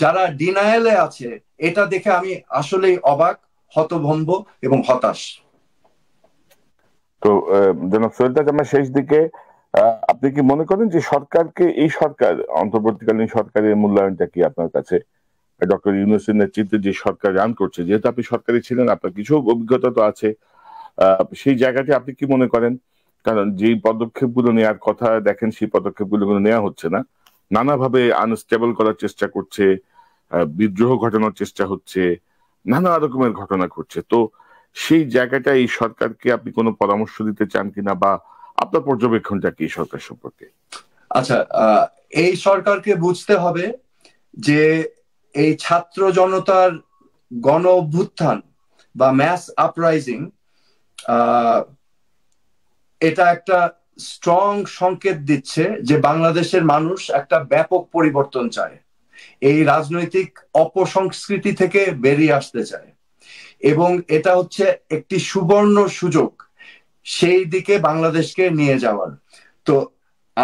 যারা ডিনায়েলে আছে এটা দেখে আমি আসলেই অবাক হতভম্ব এবং হতাশ তো জনাব সৈয়দ আমরা শেষ দিকে আপনি কি মনে করেন যে সরকারকে এই সরকার অন্তর্বর্তীকালীন সরকারের মূল্যায়নটা কি আপনার কাছে ডক্টর ইউনুসের নেতৃত্বে যে সরকার রান করছে যেহেতু আপনি সরকারি ছিলেন আপনার কিছু অভিজ্ঞতা তো আছে সেই জায়গাটি আপনি কি মনে করেন কারণ যে পদক্ষেপগুলো নেওয়ার কথা দেখেন সেই পদক্ষেপগুলো নেওয়া হচ্ছে না নানাভাবে আনস্টেবল করার চেষ্টা করছে বিদ্রোহ ঘটানোর চেষ্টা হচ্ছে নানা রকমের ঘটনা ঘটছে তো সেই জায়গাটা এই সরকারকে আপনি কোনো পরামর্শ দিতে চান কিনা বা আপনার পর্যবেক্ষণটা কি সরকার সম্পর্কে আচ্ছা এই সরকারকে বুঝতে হবে যে এই ছাত্র জনতার গণ অভ্যুত্থান বা ম্যাস আপরাইজিং এটা একটা স্ট্রং সংকেত দিচ্ছে যে বাংলাদেশের মানুষ একটা ব্যাপক পরিবর্তন চায় এই রাজনৈতিক অপসংস্কৃতি থেকে বেরিয়ে আসতে চায় এবং এটা হচ্ছে একটি সুবর্ণ সুযোগ সেই দিকে বাংলাদেশকে নিয়ে যাওয়ার তো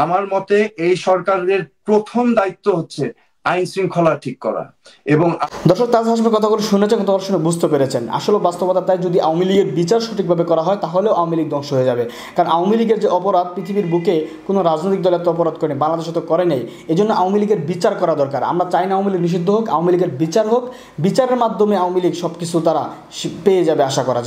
আমার মতে এই সরকারের প্রথম দায়িত্ব হচ্ছে আইন শৃঙ্খলা ঠিক করা এবং দর্শক তাজ হাসবে কথাগুলো শুনেছেন কথা শুনে বুঝতে পেরেছেন আসলে বাস্তবতা তাই যদি আওয়ামী লীগের বিচার সঠিকভাবে করা হয় তাহলেও আওয়ামী লীগ ধ্বংস হয়ে যাবে কারণ আওয়ামী লীগের যে অপরাধ পৃথিবীর বুকে কোনো রাজনৈতিক দলের তো অপরাধ করেনি বাংলাদেশে তো করে নেই এই জন্য আওয়ামী লীগের বিচার করা দরকার আমরা চাই না আওয়ামী লীগ নিষিদ্ধ হোক আওয়ামী লীগের বিচার হোক বিচারের মাধ্যমে আওয়ামী লীগ সব কিছু তারা পেয়ে যাবে আশা করা যায়